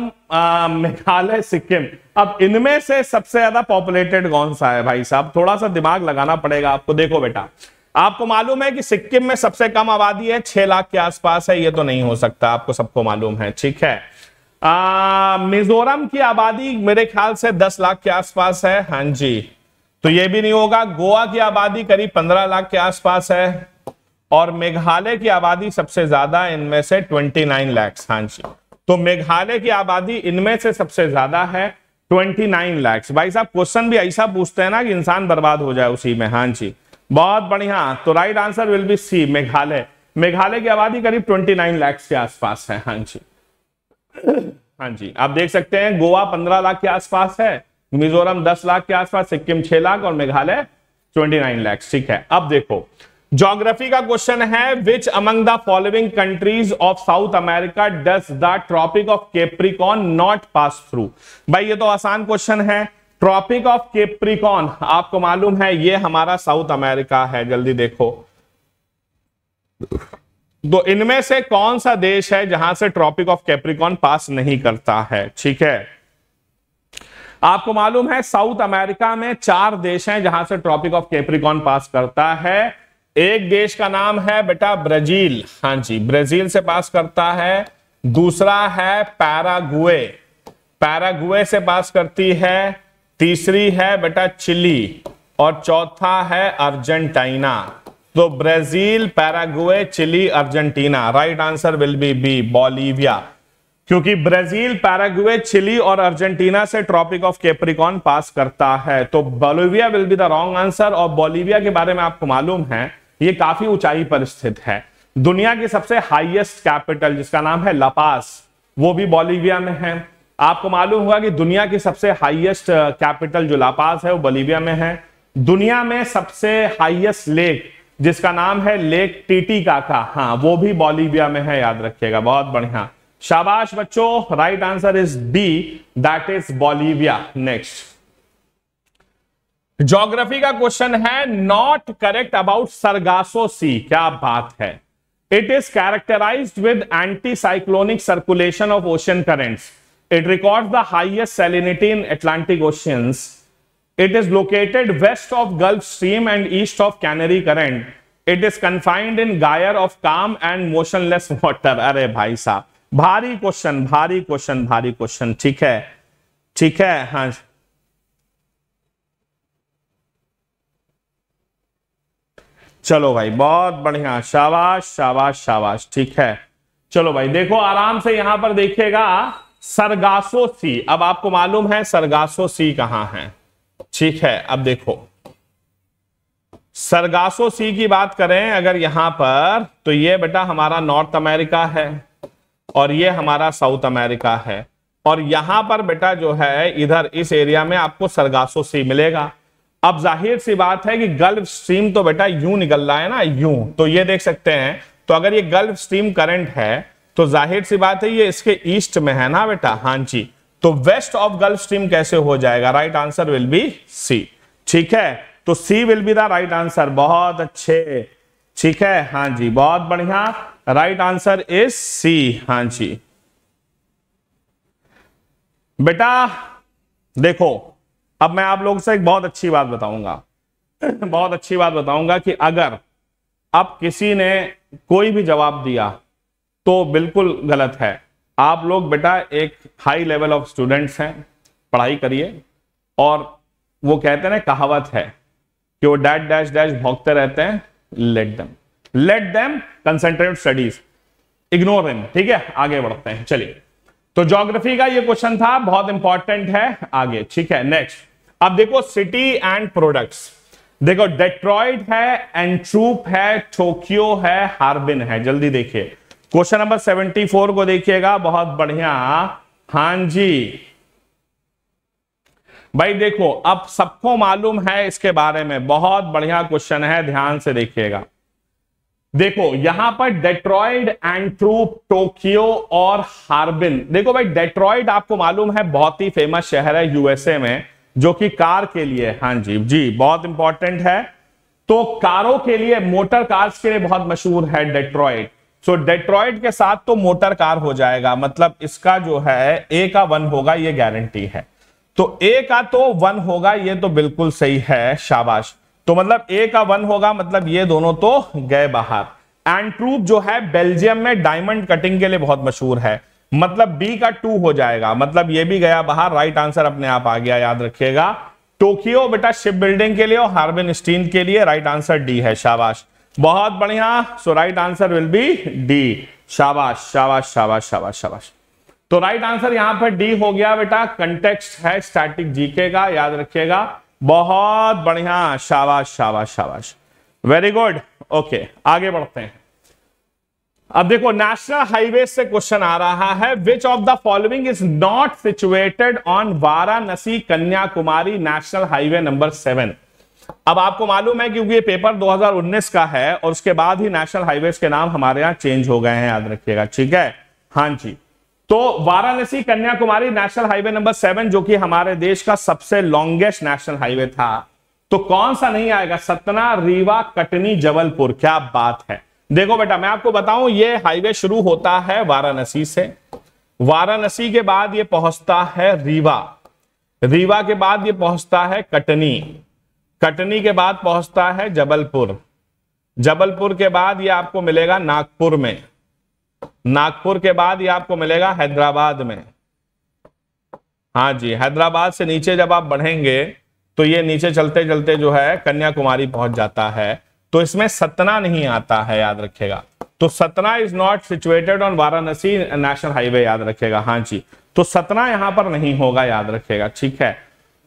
मेघालय सिक्किम अब इनमें से सबसे ज्यादा पॉपुलेटेड कौन सा है भाई साहब थोड़ा सा दिमाग लगाना पड़ेगा आपको देखो बेटा आपको मालूम है कि सिक्किम में सबसे कम आबादी है छह लाख के आसपास है ये तो नहीं हो सकता आपको सबको मालूम है ठीक है मिजोरम की आबादी मेरे ख्याल से दस लाख के आसपास है हाँ जी तो यह भी नहीं होगा गोवा की आबादी करीब पंद्रह लाख के आसपास है और मेघालय की आबादी सबसे ज्यादा इनमें से नाइन लाख हाँ जी तो मेघालय की आबादी इनमें से सबसे ज्यादा है ट्वेंटी नाइन लैक्स भाई साहब क्वेश्चन भी ऐसा पूछते हैं ना कि इंसान बर्बाद हो जाए उसी में हाँ जी बहुत बढ़िया तो right answer will be C Meghalaya Meghalaya की आबादी करीब ट्वेंटी नाइन के आसपास है हाँ जी हाँ जी आप देख सकते हैं गोवा पंद्रह लाख के आसपास है मिजोरम 10 लाख के आसपास सिक्किम 6 लाख और मेघालय 29 लाख ठीक है अब देखो ज्योग्राफी का क्वेश्चन है which among the following countries of South America does the Tropic of Capricorn not pass through भाई ये तो आसान क्वेश्चन है ट्रॉपिक ऑफ केप्रिकॉन आपको मालूम है ये हमारा साउथ अमेरिका है जल्दी देखो तो इनमें से कौन सा देश है जहां से ट्रॉपिक ऑफ कैप्रिकॉन पास नहीं करता है ठीक है आपको मालूम है साउथ अमेरिका में चार देश हैं जहां से ट्रॉपिक ऑफ कैप्रिकॉन पास करता है एक देश का नाम है बेटा ब्राजील हां जी ब्राजील से पास करता है दूसरा है पैरागुए पैरागुए से पास करती है तीसरी है बेटा चिली और चौथा है अर्जेंटीना तो Brazil Paraguay Chile Argentina right answer will be B Bolivia क्योंकि ब्राजील पैराग्वे चिली और अर्जेंटीना से ट्रॉपिक ऑफ कैप्रिकॉन पास करता है तो Bolivia will be the wrong answer और बोलिविया के बारे में आपको मालूम है ये काफी ऊंचाई पर स्थित है दुनिया की सबसे हाईएस्ट कैपिटल जिसका नाम है लापास वो भी बोलिविया में है आपको मालूम होगा कि दुनिया की सबसे हाइएस्ट कैपिटल जो लापास है वो बोलिविया में है दुनिया में सबसे हाइएस्ट लेक जिसका नाम है लेक टीटी काका हाँ वो भी बोलिविया में है याद रखिएगा बहुत बढ़िया शाबाश बच्चों right answer is B that is Bolivia next geography का क्वेश्चन है not correct about Sargasso Sea क्या बात है it is characterize with anti cyclonic circulation of ocean currents it record the highest salinity in Atlantic oceans it is located west of Gulf Stream and east of Canary Current it is confined in gyre of काम and motionless water अरे भाई साहब भारी question भारी question भारी question ठीक है ठीक है हाँ चलो भाई बहुत बढ़िया शाबाश शाबाश शाबाश ठीक है चलो भाई देखो आराम से यहां पर देखिएगा सरगासो सी अब आपको मालूम है सरगासो सी कहां है ठीक है अब देखो सरगासो सी की बात करें अगर यहां पर तो ये बेटा हमारा नॉर्थ अमेरिका है और ये हमारा साउथ अमेरिका है और यहां पर बेटा जो है इधर इस एरिया में आपको सरगासो सी मिलेगा अब जाहिर सी बात है कि गल्फ स्ट्रीम तो बेटा यू निकल रहा है ना यू तो ये देख सकते हैं तो अगर ये गल्फ स्ट्रीम करंट है तो जाहिर सी बात है ये इसके ईस्ट में है ना बेटा हाँ जी तो वेस्ट ऑफ गल्फ स्ट्रीम कैसे हो जाएगा right answer will be C ठीक है तो C will be the right answer बहुत अच्छे ठीक है हाँ जी बहुत बढ़िया राइट आंसर इज सी हां जी बेटा देखो अब मैं आप लोगों से एक बहुत अच्छी बात बताऊंगा बहुत अच्छी बात बताऊंगा कि अगर अब किसी ने कोई भी जवाब दिया तो बिल्कुल गलत है आप लोग बेटा एक हाई लेवल ऑफ स्टूडेंट्स हैं पढ़ाई करिए और वो कहते हैं ना कहावत है कि वो डैश डैश डैश भोगते रहते हैं let them let them concentrate studies ignore them ठीक है आगे बढ़ते हैं चलिए तो ज्योग्राफी का ये क्वेश्चन था बहुत इंपॉर्टेंट है आगे ठीक है नेक्स्ट अब देखो सिटी एंड प्रोडक्ट्स देखो डेट्रॉइड है एंट्रूप है टोक्यो है हार्बिन है जल्दी देखिए क्वेश्चन नंबर 74 को देखिएगा बहुत बढ़िया हां जी भाई देखो अब सबको मालूम है इसके बारे में बहुत बढ़िया क्वेश्चन है ध्यान से देखिएगा देखो यहां पर डेट्रॉइड एंड थ्रू टोक्यो और हार्बिन देखो भाई डेट्रॉइड आपको मालूम है बहुत ही फेमस शहर है यूएसए में जो कि कार के लिए हां जी जी बहुत इंपॉर्टेंट है तो कारों के लिए मोटर कार्स के लिए बहुत मशहूर है डेट्रॉइड सो डेट्रॉइड के साथ तो मोटर कार हो जाएगा मतलब इसका जो है ए का वन होगा ये गारंटी है तो ए का तो वन होगा ये तो बिल्कुल सही है शाबाश तो मतलब ए का वन होगा मतलब ये दोनों तो गए बाहर एंड ट्रूप जो है बेल्जियम में डायमंड कटिंग के लिए बहुत मशहूर है मतलब बी का टू हो जाएगा मतलब ये भी गया बाहर राइट आंसर अपने आप आ गया याद रखिएगा टोकियो बेटा शिप बिल्डिंग के लिए और हार्बिन स्टीन के लिए राइट आंसर डी है शाबाश बहुत बढ़िया so right answer will be D शाबाश शाबाश शाबाश शाबाश शाबाश तो राइट आंसर यहां पर डी हो गया बेटा कंटेक्स्ट है स्टैटिक जीके का याद रखिएगा बहुत बढ़िया शाबाश शाबाश शाबाश वेरी गुड ओके आगे बढ़ते हैं अब देखो नेशनल हाईवे से क्वेश्चन आ रहा है which of the following is not situated on Varanasi Kanyakumari national highway number seven अब आपको मालूम है क्योंकि ये पेपर 2019 का है और उसके बाद ही नेशनल हाईवे के नाम हमारे यहां चेंज हो गए हैं याद रखिएगा ठीक है हां जी तो Varanasi Kanyakumari national highway number seven जो कि हमारे देश का सबसे लॉन्गेस्ट नेशनल हाईवे था तो कौन सा नहीं आएगा सतना रीवा कटनी जबलपुर क्या बात है देखो बेटा मैं आपको बताऊं ये हाईवे शुरू होता है वाराणसी से वाराणसी के बाद ये पहुंचता है रीवा रीवा के बाद ये पहुंचता है कटनी कटनी के बाद पहुंचता है जबलपुर जबलपुर के बाद ये आपको मिलेगा नागपुर में नागपुर के बाद ये आपको मिलेगा हैदराबाद में हाँ जी हैदराबाद से नीचे जब आप बढ़ेंगे तो ये नीचे चलते चलते जो है कन्याकुमारी पहुंच जाता है तो इसमें सतना नहीं आता है याद रखेगा तो Satna is not situated on Varanasi national highway याद रखेगा हाँ जी तो सतना यहां पर नहीं होगा याद रखेगा ठीक है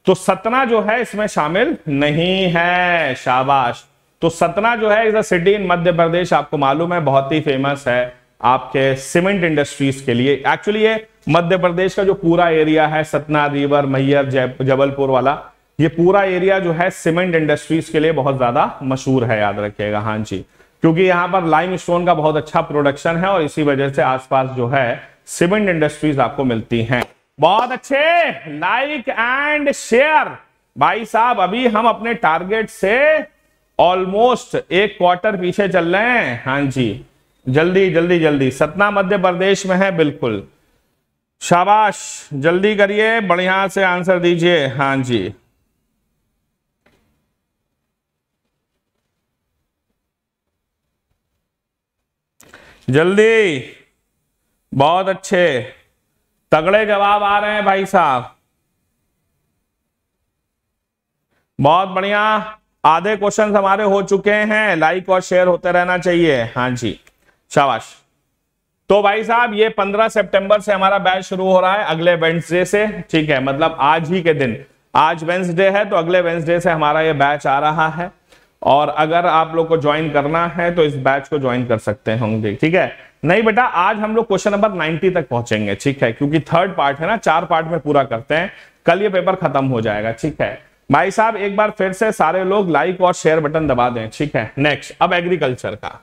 तो सतना जो है इसमें शामिल नहीं है शाबाश तो सतना जो है इज अ सिटी इन मध्य प्रदेश आपको मालूम है बहुत ही फेमस है आपके सीमेंट इंडस्ट्रीज के लिए एक्चुअली ये मध्य प्रदेश का जो पूरा एरिया है सतना रीवर मैयर जबलपुर वाला ये पूरा एरिया जो है सीमेंट इंडस्ट्रीज के लिए बहुत ज्यादा मशहूर है याद रखिएगा हाँ जी क्योंकि यहाँ पर लाइम स्टोन का बहुत अच्छा प्रोडक्शन है और इसी वजह से आसपास जो है सीमेंट इंडस्ट्रीज आपको मिलती हैं बहुत अच्छे लाइक एंड शेयर भाई साहब अभी हम अपने टारगेट से ऑलमोस्ट एक क्वार्टर पीछे चल रहे हैं हाँ जी जल्दी जल्दी जल्दी सतना मध्य प्रदेश में है बिल्कुल शाबाश जल्दी करिए बढ़िया से आंसर दीजिए हाँ जी जल्दी बहुत अच्छे तगड़े जवाब आ रहे हैं भाई साहब बहुत बढ़िया आधे क्वेश्चन हमारे हो चुके हैं लाइक और शेयर होते रहना चाहिए हाँ जी शाबाश तो भाई साहब ये 15 सितंबर से हमारा बैच शुरू हो रहा है अगले वेंसडे से ठीक है मतलब आज ही के दिन आज वेंसडे है तो अगले वेंसडे से हमारा ये बैच आ रहा है और अगर आप लोग को ज्वाइन करना है तो इस बैच को ज्वाइन कर सकते होंगे ठीक है नहीं बेटा आज हम लोग क्वेश्चन नंबर 90 तक पहुंचेंगे ठीक है क्योंकि थर्ड पार्ट है ना चार पार्ट में पूरा करते हैं कल ये पेपर खत्म हो जाएगा ठीक है भाई साहब एक बार फिर से सारे लोग लाइक और शेयर बटन दबा दें ठीक है नेक्स्ट अब एग्रीकल्चर का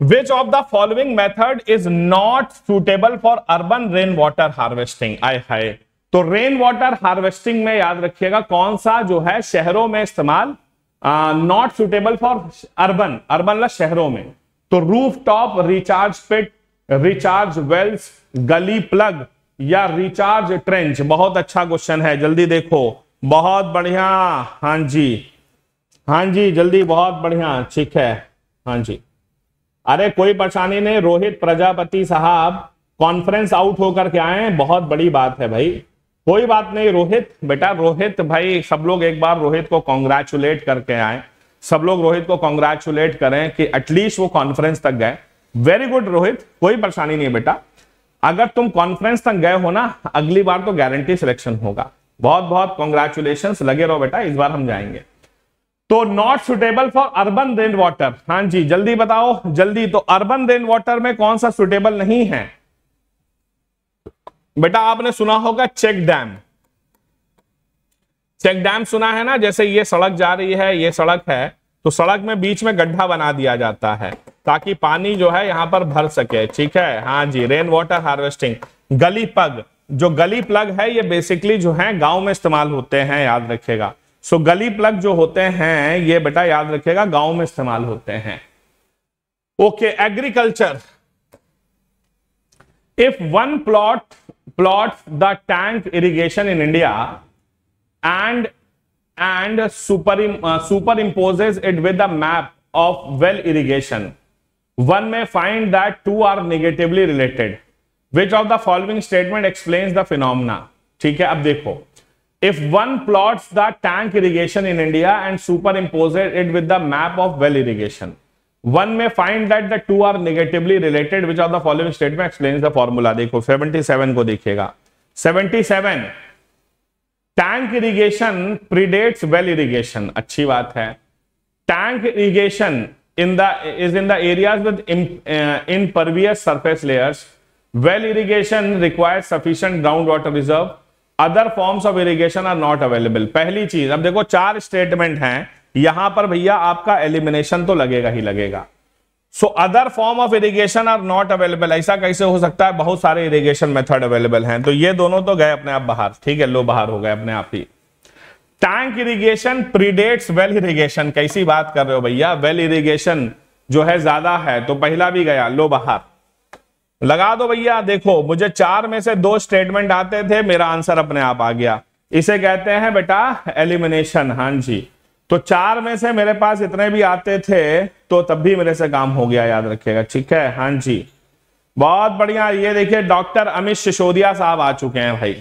which of the following method is not suitable for urban rainwater harvesting आई हाई तो रेन वाटर हार्वेस्टिंग में याद रखिएगा कौन सा जो है शहरों में इस्तेमाल not suitable for urban urban शहरों में तो roof top recharge pit recharge wells gully plug या रिचार्ज ट्रेंच बहुत अच्छा क्वेश्चन है जल्दी देखो बहुत बढ़िया हाँ जी हाँ जी जल्दी बहुत बढ़िया ठीक है हाँ जी अरे कोई परेशानी नहीं रोहित प्रजापति साहब कॉन्फ्रेंस आउट होकर के आए बहुत बड़ी बात है भाई कोई बात नहीं रोहित बेटा रोहित भाई सब लोग एक बार रोहित को कॉन्ग्रेचुलेट करके आए सब लोग रोहित को कॉन्ग्रेचुलेट करें कि एटलीस्ट वो कॉन्फ्रेंस तक गए वेरी गुड रोहित कोई परेशानी नहीं बेटा अगर तुम कॉन्फ्रेंस तक गए हो ना अगली बार तो गारंटी सिलेक्शन होगा बहुत बहुत कॉन्ग्रेचुलेशन लगे रहो बेटा इस बार हम जाएंगे तो not suitable for urban rain water हाँ जी जल्दी बताओ जल्दी तो अर्बन रेन वाटर में कौन सा सुटेबल नहीं है बेटा आपने सुना होगा चेक डैम चेक डैम सुना है ना जैसे ये सड़क जा रही है ये सड़क है तो सड़क में बीच में गड्ढा बना दिया जाता है ताकि पानी जो है यहां पर भर सके ठीक है हाँ जी रेन वाटर हार्वेस्टिंग गली पग जो गली प्लग है ये बेसिकली जो है गांव में इस्तेमाल होते हैं याद रखेगा सो गली प्लग जो होते हैं ये बेटा याद रखेगा गांव में इस्तेमाल होते हैं okay agriculture if one plot plot the tank irrigation in India and and super super imposes it with the map of well irrigation one may find that two are negatively related which of the following statement explain the phenomena ठीक है अब देखो if one plots the tank irrigation in India and superimposes it with the map of well irrigation, one may find that the two are negatively related, which of the following statement explains the formula. dekho 77 ko dekhiyega 77 tank irrigation predates well irrigation achhi baat hai tank irrigation in the is in the areas with imp, uh, impervious surface layers well irrigation requires sufficient groundwater reserve other forms of irrigation are not available पहली चीज अब देखो चार statement हैं यहां पर भैया आपका एलिमिनेशन तो लगेगा ही लगेगा so other form of irrigation are not available ऐसा कैसे हो सकता है बहुत सारे इरिगेशन मेथड अवेलेबल हैं तो ये दोनों तो गए अपने आप बाहर ठीक है लो बाहर हो गए अपने आप ही tank irrigation predates well irrigation कैसी बात कर रहे हो भैया वेल इरिगेशन जो है ज्यादा है तो पहला भी गया लो बाहर लगा दो भैया देखो मुझे चार में से दो स्टेटमेंट आते थे मेरा आंसर अपने आप आ गया इसे कहते हैं बेटा एलिमिनेशन हां जी तो चार में से मेरे पास इतने भी आते थे तो तब भी मेरे से काम हो गया याद रखिएगा ठीक है हां जी बहुत बढ़िया ये देखिए डॉक्टर अमित सिसोदिया साहब आ चुके हैं भाई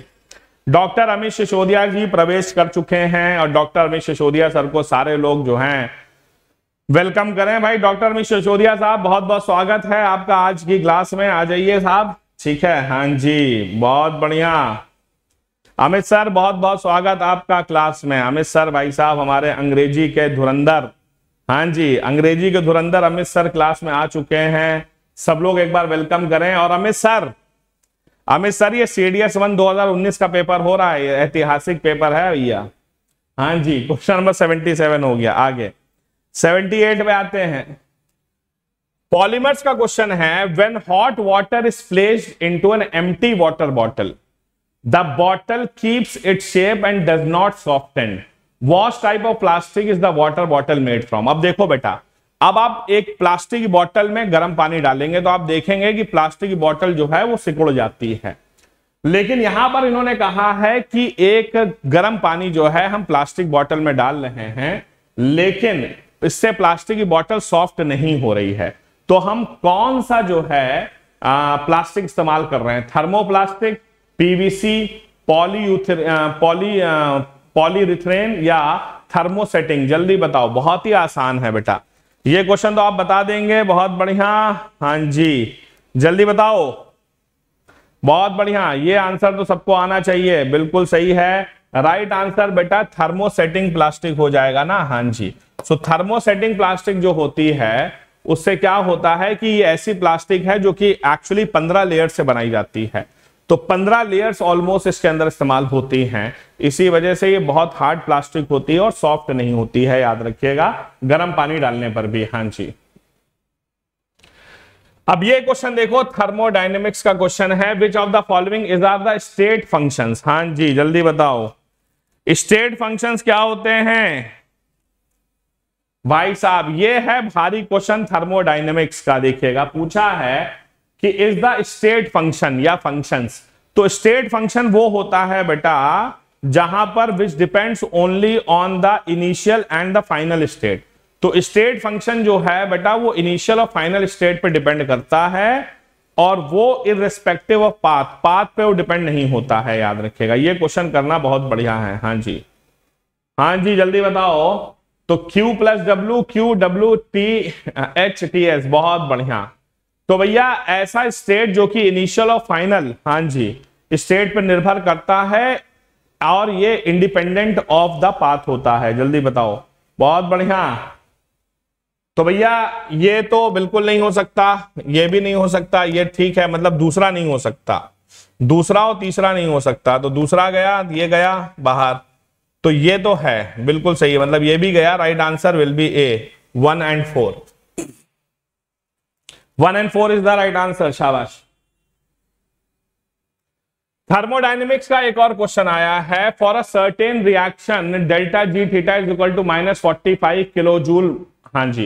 डॉक्टर अमित सिसोदिया जी प्रवेश कर चुके हैं और डॉक्टर अमित सिसोदिया सर को सारे लोग जो हैं वेलकम करें भाई डॉक्टर मिश्र सिसोदिया साहब बहुत बहुत स्वागत है आपका आज की क्लास में आ जाइए साहब ठीक है हाँ जी बहुत बढ़िया अमित सर बहुत बहुत स्वागत आपका क्लास में अमित सर भाई साहब हमारे अंग्रेजी के धुरंधर हाँ जी अंग्रेजी के धुरंधर अमित सर क्लास में आ चुके हैं सब लोग एक बार वेलकम करें और अमित सर अमित सर ये सी वन का पेपर हो रहा है ऐतिहासिक पेपर है भैया हाँ जी क्वेश्चन नंबर सेवेंटी हो गया आगे सेवेंटी एट में आते हैं पॉलीमर्स का क्वेश्चन है when hot water is placed into an empty water bottle the bottle keeps it shape and does not softened what type of plastic is the water bottle made from अब देखो बेटा अब आप एक plastic bottle में गर्म पानी डालेंगे तो आप देखेंगे कि प्लास्टिक की बॉटल जो है वो सिकुड़ जाती है लेकिन यहां पर इन्होंने कहा है कि एक गर्म पानी जो है हम प्लास्टिक बॉटल में डाल रहे हैं लेकिन इससे प्लास्टिक की बॉटल सॉफ्ट नहीं हो रही है तो हम कौन सा जो है आ, प्लास्टिक इस्तेमाल कर रहे हैं thermoplastic PVC poly poly polyurethane या थर्मोसेटिंग जल्दी बताओ बहुत ही आसान है बेटा ये क्वेश्चन तो आप बता देंगे बहुत बढ़िया हाँ जी जल्दी बताओ बहुत बढ़िया ये आंसर तो सबको आना चाहिए बिल्कुल सही है राइट आंसर बेटा थर्मोसेटिंग प्लास्टिक हो जाएगा ना हाँ जी सो थर्मोसेटिंग प्लास्टिक जो होती है उससे क्या होता है कि ये ऐसी प्लास्टिक है जो कि एक्चुअली पंद्रह लेयर से बनाई जाती है तो पंद्रह लेयर्स ऑलमोस्ट इसके अंदर इस्तेमाल होती हैं इसी वजह से ये बहुत हार्ड प्लास्टिक होती है और सॉफ्ट नहीं होती है याद रखिएगा गर्म पानी डालने पर भी हां जी अब ये क्वेश्चन देखो थर्मोडाइनेमिक्स का क्वेश्चन है which of the following is are the state functions हां जी जल्दी बताओ स्टेट फंक्शंस क्या होते हैं भाई साहब ये है भारी क्वेश्चन थर्मोडाइनमिक्स का देखिएगा पूछा है कि इज द स्टेट फंक्शन या फंक्शंस तो स्टेट फंक्शन वो होता है बेटा जहां पर which depends only on the initial and the final state तो स्टेट फंक्शन जो है बेटा वो इनिशियल और फाइनल स्टेट पे डिपेंड करता है और वो रेस्पेक्टिव ऑफ पाथ पाथ पे वो डिपेंड नहीं होता है याद रखिएगा ये क्वेश्चन करना बहुत बढ़िया है हाँ जी हाँ जी जल्दी बताओ तो Q plus W Q W T H T S बहुत बढ़िया तो भैया ऐसा स्टेट जो कि इनिशियल और फाइनल हां जी स्टेट पर निर्भर करता है और ये इंडिपेंडेंट ऑफ द पाथ होता है जल्दी बताओ बहुत बढ़िया तो भैया ये तो बिल्कुल नहीं हो सकता ये भी नहीं हो सकता ये ठीक है मतलब दूसरा नहीं हो सकता दूसरा और तीसरा नहीं हो सकता तो दूसरा गया ये गया बाहर तो ये तो है बिल्कुल सही है मतलब ये भी गया right answer will be A one and four one and four is the right answer शाबाश थर्मोडाइनेमिक्स का एक और क्वेश्चन आया है for a certain reaction delta G theta is equal to minus forty five kilo joule हाँ जी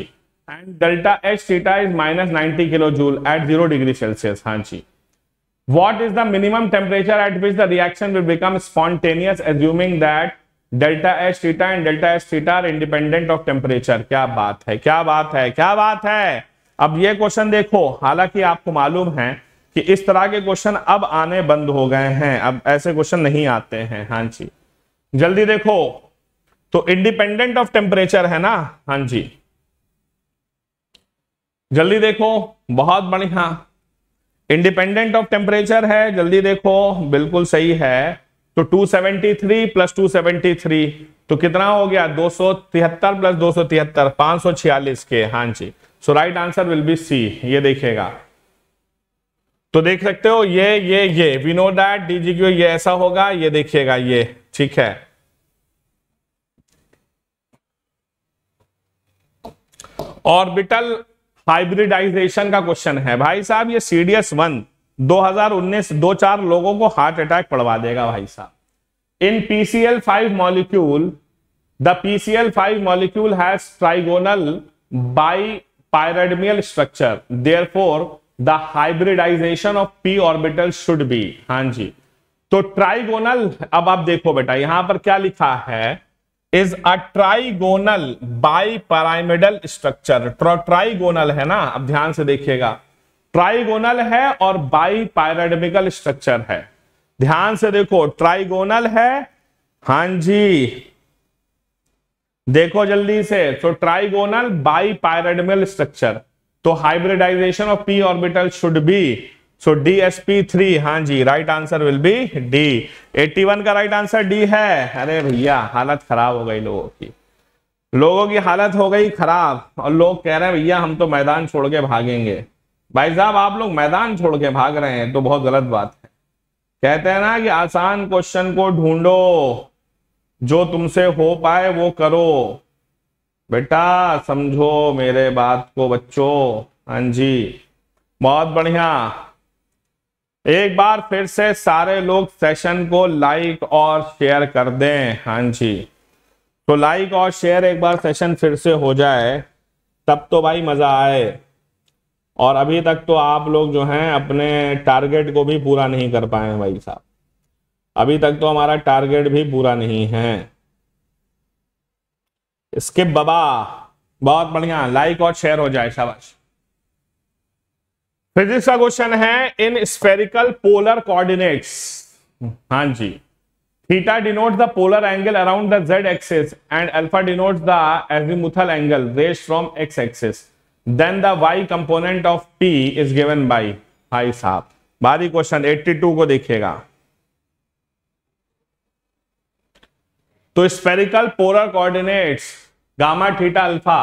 and delta H theta is minus ninety kilo joule at zero degree Celsius हाँ जी what is the minimum temperature at which the reaction will become spontaneous assuming that delta H theta and delta H theta are independent of temperature क्या बात है क्या बात है क्या बात है अब ये क्वेश्चन देखो हालांकि आपको मालूम है कि इस तरह के क्वेश्चन अब आने बंद हो गए हैं अब ऐसे क्वेश्चन नहीं आते हैं हाँ जी जल्दी देखो तो इंडिपेंडेंट ऑफ टेम्परेचर है ना हाँ जी जल्दी देखो बहुत बढ़िया इंडिपेंडेंट ऑफ टेम्परेचर है जल्दी देखो बिल्कुल सही है तो 273 प्लस 273 तो कितना हो गया 273 प्लस 273 546 के हाँ जी so right answer will be C ये देखिएगा तो देख सकते हो ये ये ये वी नो दैट डीजीक्यू ये ऐसा होगा ये देखिएगा ये ठीक है ऑर्बिटल हाइब्रिडाइजेशन का क्वेश्चन है भाई साहब ये सीडीएस वन 2019 दो चार लोगों को हार्ट अटैक पड़वा देगा भाई साहब in PCl five molecule the PCl five molecule has trigonal bi pyramidal structure therefore the hybridization of P orbital should be हां जी तो ट्राइगोनल अब आप देखो बेटा यहां पर क्या लिखा है is a trigonal bi pyramidal structure trigonal है ना अब ध्यान से देखिएगा ट्राइगोनल है और बाई पायराडमिकल स्ट्रक्चर है ध्यान से देखो ट्राइगोनल है हां जी देखो जल्दी से तो ट्राइगोनल बाई पायराडमिकल स्ट्रक्चर तो hybridization of P orbital should be so D S P three हां जी right answer will be D eighty one का राइट आंसर डी है अरे भैया हालत खराब हो गई लोगों की लोगों की हालत हो गई खराब और लोग कह रहे हैं भैया हम तो मैदान छोड़ के भागेंगे भाई साहब आप लोग मैदान छोड़ के भाग रहे हैं तो बहुत गलत बात है कहते हैं ना कि आसान क्वेश्चन को ढूंढो जो तुमसे हो पाए वो करो बेटा समझो मेरे बात को बच्चों हाँ जी बहुत बढ़िया एक बार फिर से सारे लोग सेशन को लाइक और शेयर कर दें हाँ जी तो लाइक और शेयर एक बार सेशन फिर से हो जाए तब तो भाई मजा आए और अभी तक तो आप लोग जो हैं अपने टारगेट को भी पूरा नहीं कर पाए हैं भाई साहब अभी तक तो हमारा टारगेट भी पूरा नहीं है स्किप बाबा बहुत बढ़िया लाइक और शेयर हो जाए शाबाश फिजिक्स का क्वेश्चन है इन स्पेरिकल पोलर कोऑर्डिनेट्स हां जी theta denote the polar angle around the Z axis and alpha denote the azimuthal angle rays from X axis then the Y component of P is given by भाई साहब बारी question 82 को देखिएगा तो spherical polar coordinates gamma theta alpha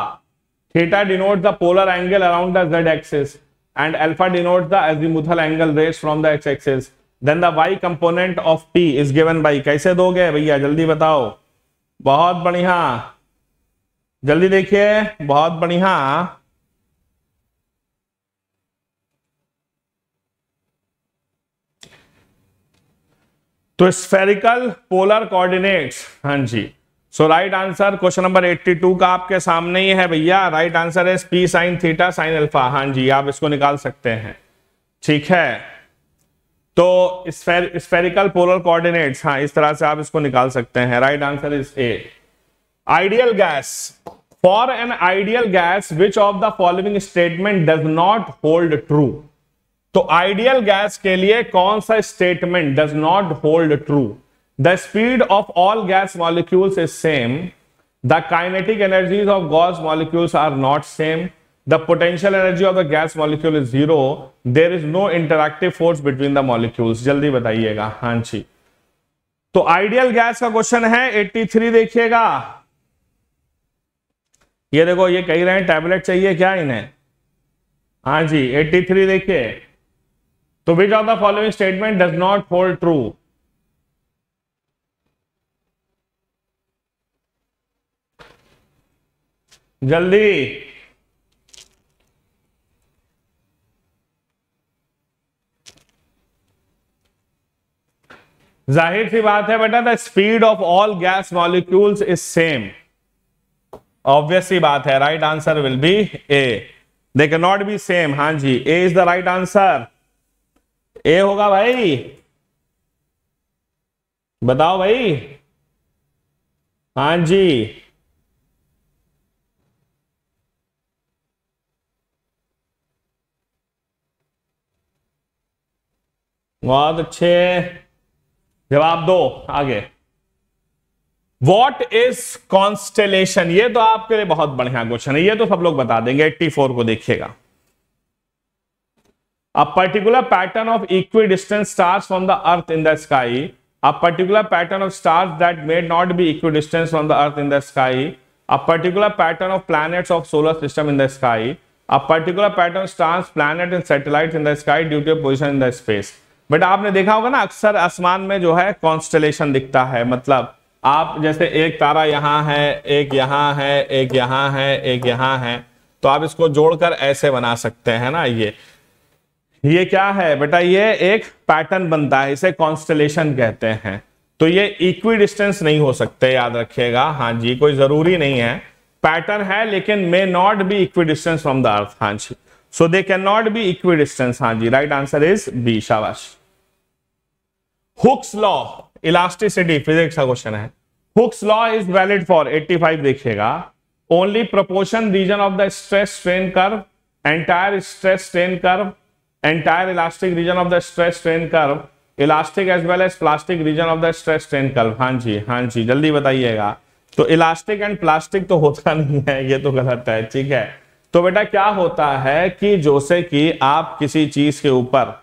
theta denote the polar angle around the Z axis and alpha denote the azimuthal angle rays from the X axis then the Y component of P is given by कैसे दोगे भैया जल्दी बताओ बहुत बढ़िया जल्दी देखिए बहुत बढ़िया तो स्फेरिकल पोलर कोऑर्डिनेट्स हाँ जी so right answer question number 82 का आपके सामने ही है भैया राइट आंसर है P sine theta sine alpha हाँ जी आप इसको निकाल सकते हैं ठीक है तो स्फेरिकल पोलर कोऑर्डिनेट्स हाँ इस तरह से आप इसको निकाल सकते हैं right answer is A ideal gas for an ideal gas which of the following statement does not hold true तो आइडियल गैस के लिए कौन सा statement does not hold true the speed of all gas molecules is same the kinetic energies of gas molecules are not same the potential energy of the gas molecule is zero there is no interactive force between the molecules जल्दी बताइएगा हां जी तो ideal gas का question है 83 देखिएगा ये देखो ये कह रहे हैं टैबलेट चाहिए क्या इन्हें हाँ जी 83 देखिए तो which of the following statement does not hold true जल्दी जाहिर सी बात है बेटा the speed of all gas molecules is same obvious ही बात है right answer will be A they can not be same हां जी A is the right answer A होगा भाई बताओ भाई हाँ जी बहुत अच्छे जवाब दो आगे वॉट इज कॉन्स्टेलेशन ये तो आपके लिए बहुत बढ़िया क्वेश्चन है ये तो सब लोग बता देंगे 84 को देखिएगा a particular pattern of equidistant stars from the earth in the sky a particular pattern of stars that may not be equidistant from the earth in the sky a particular pattern of planets of solar system in the sky a particular pattern of stars planet and satellites in the sky due to position in the space but आपने देखा होगा ना अक्सर आसमान में जो है constellation दिखता है मतलब आप जैसे एक तारा यहाँ है एक यहाँ है एक यहाँ है एक यहाँ है तो आप इसको जोड़कर ऐसे बना सकते हैं ना ये ये क्या है बेटा ये एक पैटर्न बनता है इसे कॉन्स्टलेशन कहते हैं तो ये इक्वी डिस्टेंस नहीं हो सकते याद रखिएगा हाँ जी कोई जरूरी नहीं है पैटर्न है लेकिन may not be equidistance from the earth हाँ जी so they can not be equidistance हाँ जी राइट आंसर इज बी शाबाश हुक्स लॉ इलास्टिसिटी फिजिक्स का क्वेश्चन है Hooke's law is valid for 85 देखिएगा only proportion region of the stress strain curve entire stress strain curve entire elastic region of the stress strain curve elastic as well as plastic region of the stress strain curve हाँ जी हाँ जी जल्दी बताइएगा तो elastic and plastic तो होता नहीं है ये तो गलत है ठीक है तो बेटा क्या होता है कि जैसे कि आप किसी चीज के ऊपर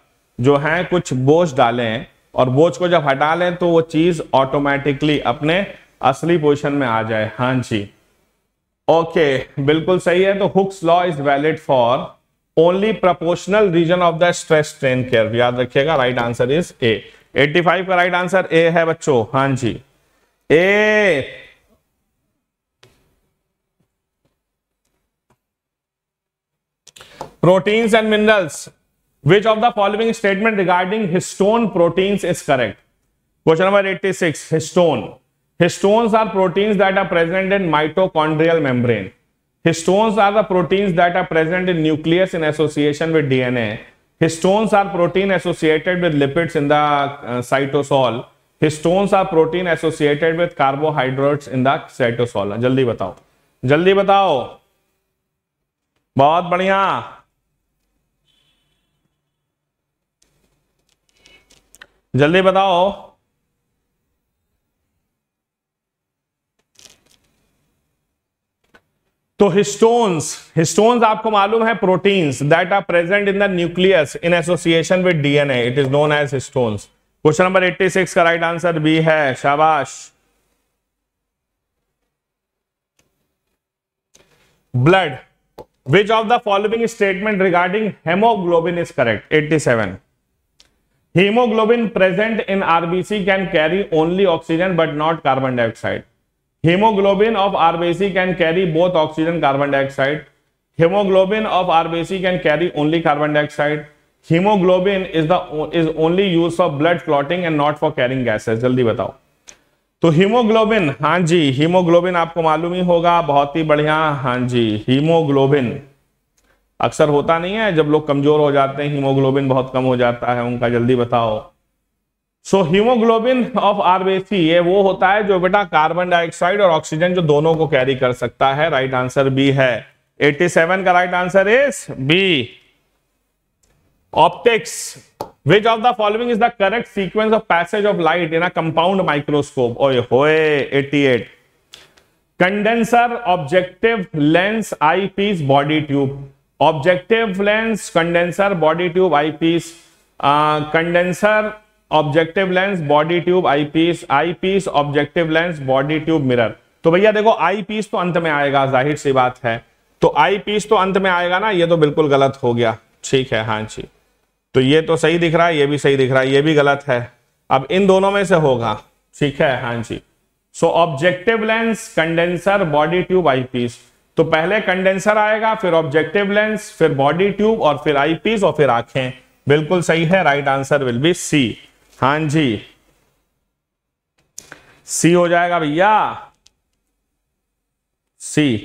जो है कुछ बोझ डालें और बोझ को जब हटा लें तो वो चीज ऑटोमेटिकली अपने असली पोजिशन में आ जाए हाँ जी ओके बिल्कुल सही है तो Hooke's law is valid for only proportional region of the stress strain care याद रखिएगा राइट आंसर इज ए 85 का राइट आंसर ए है बच्चों हां जी A proteins and minerals which of the following statement regarding histone proteins is correct question number 86 histone histones are proteins that are present in mitochondrial membrane Histones are the proteins that are present in nucleus in association with DNA. Histones are protein associated with lipids in the uh, cytosol. Histones are protein associated with carbohydrates in the cytosol. जल्दी बताओ जल्दी बताओ बहुत बढ़िया जल्दी बताओ तो histones histones आपको मालूम है proteins that are present in the nucleus in association with DNA it is known as histones question number 86 का राइट आंसर बी है शाबाश blood which of the following statement regarding haemoglobin is correct 87 haemoglobin present in RBC can carry only oxygen but not carbon dioxide haemoglobin of RBC can carry both oxygen carbon dioxide haemoglobin of RBC can carry only carbon dioxide haemoglobin is the is only use of blood clotting and not for carrying gases जल्दी बताओ तो haemoglobin हाँ जी haemoglobin आपको मालूम ही होगा बहुत ही बढ़िया हाँ जी हीमोग्लोबिन अक्सर होता नहीं है जब लोग कमजोर हो जाते हैं हीमोग्लोबिन बहुत कम हो जाता है उनका जल्दी बताओ सो हीमोग्लोबिन ऑफ आरबीसी ये वो होता है जो बेटा कार्बन डाइऑक्साइड और ऑक्सीजन जो दोनों को कैरी कर सकता है राइट आंसर बी है 87 का right answer is B optics which of the following is the correct sequence of passage of light in a compound microscope ओए होए 88 condenser objective lens eyepiece body tube objective lens condenser body tube eyepiece condenser objective lens body tube eyepiece eyepiece objective lens body tube mirror तो भैया देखो आई eyepiece तो अंत में आएगा जाहिर सी बात है तो आई पीस तो अंत में आएगा ना ये तो बिल्कुल गलत हो गया ठीक है हाँ जी तो ये तो सही दिख रहा है ये भी सही दिख रहा है ये भी गलत है अब इन दोनों में से होगा ठीक है हाँ जी so objective lens condenser body tube eyepiece तो पहले कंडेंसर आएगा फिर ऑब्जेक्टिव लेंस फिर बॉडी ट्यूब और फिर आई पीस और फिर आंखें बिल्कुल सही है right answer will be C हाँ जी सी हो जाएगा भैया सी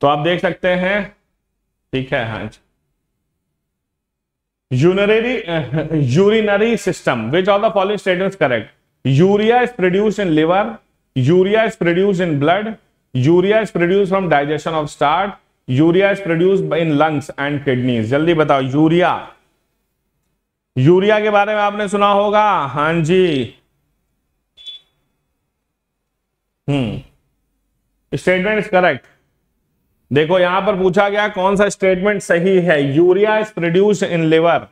तो आप देख सकते हैं ठीक है हाँ जी unary urinary system which all the following statement correct urea is produce in liver urea is produce in blood urea is produce from digestion of start urea is produce in lungs and kidney जल्दी बताओ urea urea के बारे में आपने सुना होगा हां जी हम्म स्टेटमेंट इज करेक्ट देखो यहां पर पूछा गया कौन सा स्टेटमेंट सही है urea is produce in liver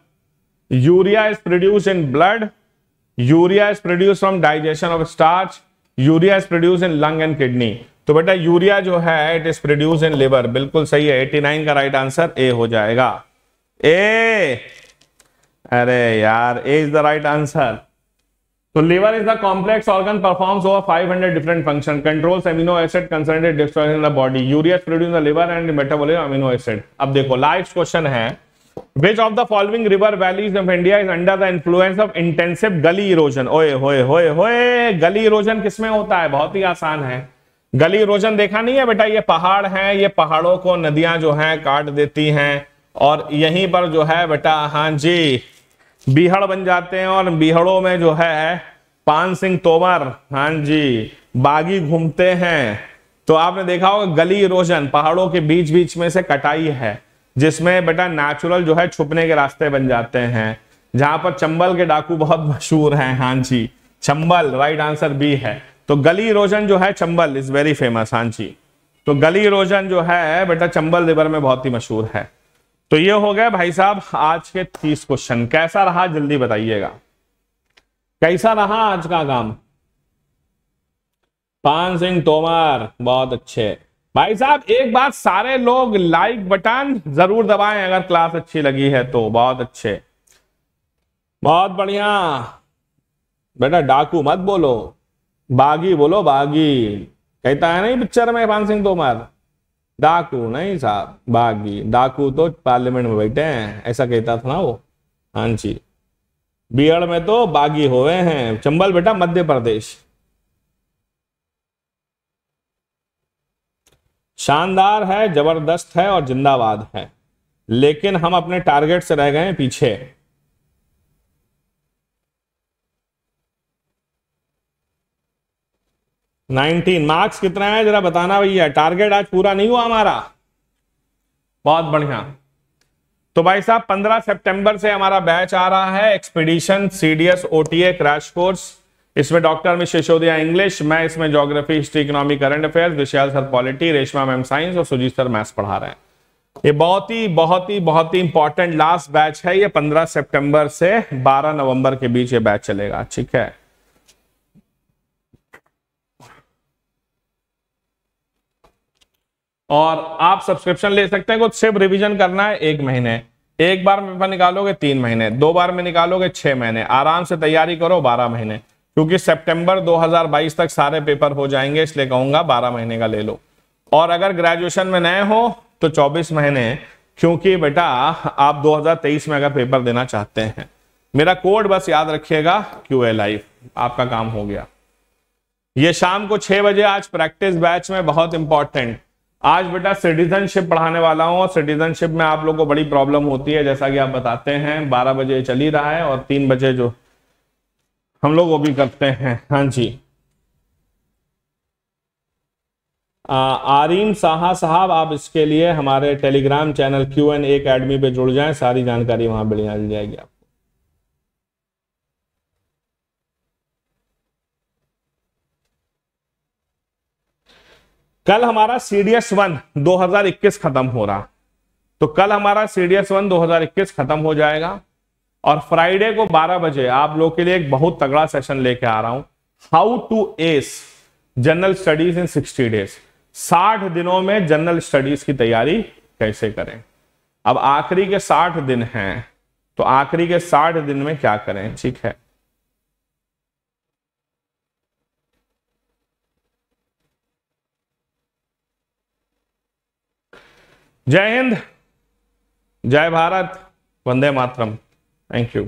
urea is produce in blood urea is produce from digestion of starch urea is produce in lung and kidney तो बेटा यूरिया जो है it is produce in liver बिल्कुल सही है 89 का राइट आंसर ए हो जाएगा ए अरे यार A is the right answer तो liver is the complex organ performs over 500 different function control amino acid concentrated destroy in the body urea produce the liver and metabolism amino acid अब देखो last question है which of the following river valleys of India is under the influence of intensive gully erosion ओए होए होए होए गली erosion किस में होता है बहुत ही आसान है गली इरोजन देखा नहीं है बेटा ये पहाड़ है ये पहाड़ों को नदियां जो है काट देती है और यहीं पर जो है बेटा हाँ जी बीहड़ बन जाते हैं और बीहड़ों में जो है पान सिंह तोमर हाँ जी बागी घूमते हैं तो आपने देखा होगा गली रोजन पहाड़ों के बीच बीच में से कटाई है जिसमें बेटा नेचुरल जो है छुपने के रास्ते बन जाते हैं जहां पर चंबल के डाकू बहुत मशहूर हैं हाँ जी चंबल राइट आंसर बी है तो गली रोजन जो है चंबल इज वेरी फेमस हाँ जी तो गली रोजन जो है बेटा चंबल रिवर में बहुत ही मशहूर है तो ये हो गया भाई साहब आज के तीस क्वेश्चन कैसा रहा जल्दी बताइएगा कैसा रहा आज का काम पान सिंह तोमर बहुत अच्छे भाई साहब एक बात सारे लोग लाइक बटन जरूर दबाएं अगर क्लास अच्छी लगी है तो बहुत अच्छे बहुत बढ़िया बेटा डाकू मत बोलो बागी बोलो बागी कहता है नहीं पिक्चर में पान सिंह तोमर डाकू नहीं साहब बागी डाकू तो पार्लियामेंट में बैठे हैं ऐसा कहता था ना वो हाँ जी बीहड़ में तो बागी हुए हैं चंबल बेटा मध्य प्रदेश शानदार है जबरदस्त है और जिंदाबाद है लेकिन हम अपने टारगेट से रह गए पीछे नाइनटीन मार्क्स कितना है जरा बताना भैया टारगेट आज पूरा नहीं हुआ हमारा बहुत बढ़िया तो भाई साहब 15 सितंबर से हमारा बैच आ रहा है expedition CDS OTA crash course इसमें डॉक्टर मिस सिसोदिया इंग्लिश मैं इसमें geography history economy current affair Vishal sir polity Reshma ma'am science और सुजीत सर मैथ्स पढ़ा रहे हैं ये बहुत ही बहुत ही बहुत ही इंपॉर्टेंट लास्ट बैच है ये पंद्रह सेप्टेम्बर से बारह नवंबर के बीच ये बैच चलेगा ठीक है और आप सब्सक्रिप्शन ले सकते हैं कुछ सिर्फ रिविजन करना है एक महीने एक बार में पेपर निकालोगे तीन महीने दो बार में निकालोगे छह महीने आराम से तैयारी करो बारह महीने क्योंकि सितंबर 2022 तक सारे पेपर हो जाएंगे इसलिए कहूंगा बारह महीने का ले लो और अगर ग्रेजुएशन में नए हो तो चौबीस महीने क्योंकि बेटा आप 2023 में अगर पेपर देना चाहते हैं मेरा कोड बस याद रखिएगा क्यू ए आपका काम हो गया ये शाम को छह बजे आज प्रैक्टिस बैच में बहुत इंपॉर्टेंट आज बेटा सिटीजनशिप पढ़ाने वाला हूँ और सिटीजनशिप में आप लोग को बड़ी प्रॉब्लम होती है जैसा कि आप बताते हैं बारह बजे चल ही रहा है और तीन बजे जो हम लोग वो भी करते हैं हाँ जी आरिम साहा साहब आप इसके लिए हमारे Telegram channel Q N A academy पे जुड़ जाएं सारी जानकारी वहां मिल जाएगी आप कल हमारा सीडीएस वन 2021 खत्म हो रहा तो कल हमारा सीडीएस वन 2021 खत्म हो जाएगा और फ्राइडे को 12 बजे आप लोग के लिए एक बहुत तगड़ा सेशन लेके आ रहा हूं how to ace general studies in 60 days 60 दिनों में जनरल स्टडीज की तैयारी कैसे करें अब आखिरी के 60 दिन हैं तो आखिरी के 60 दिन में क्या करें ठीक है जय हिंद जय भारत वंदे मातरम थैंक यू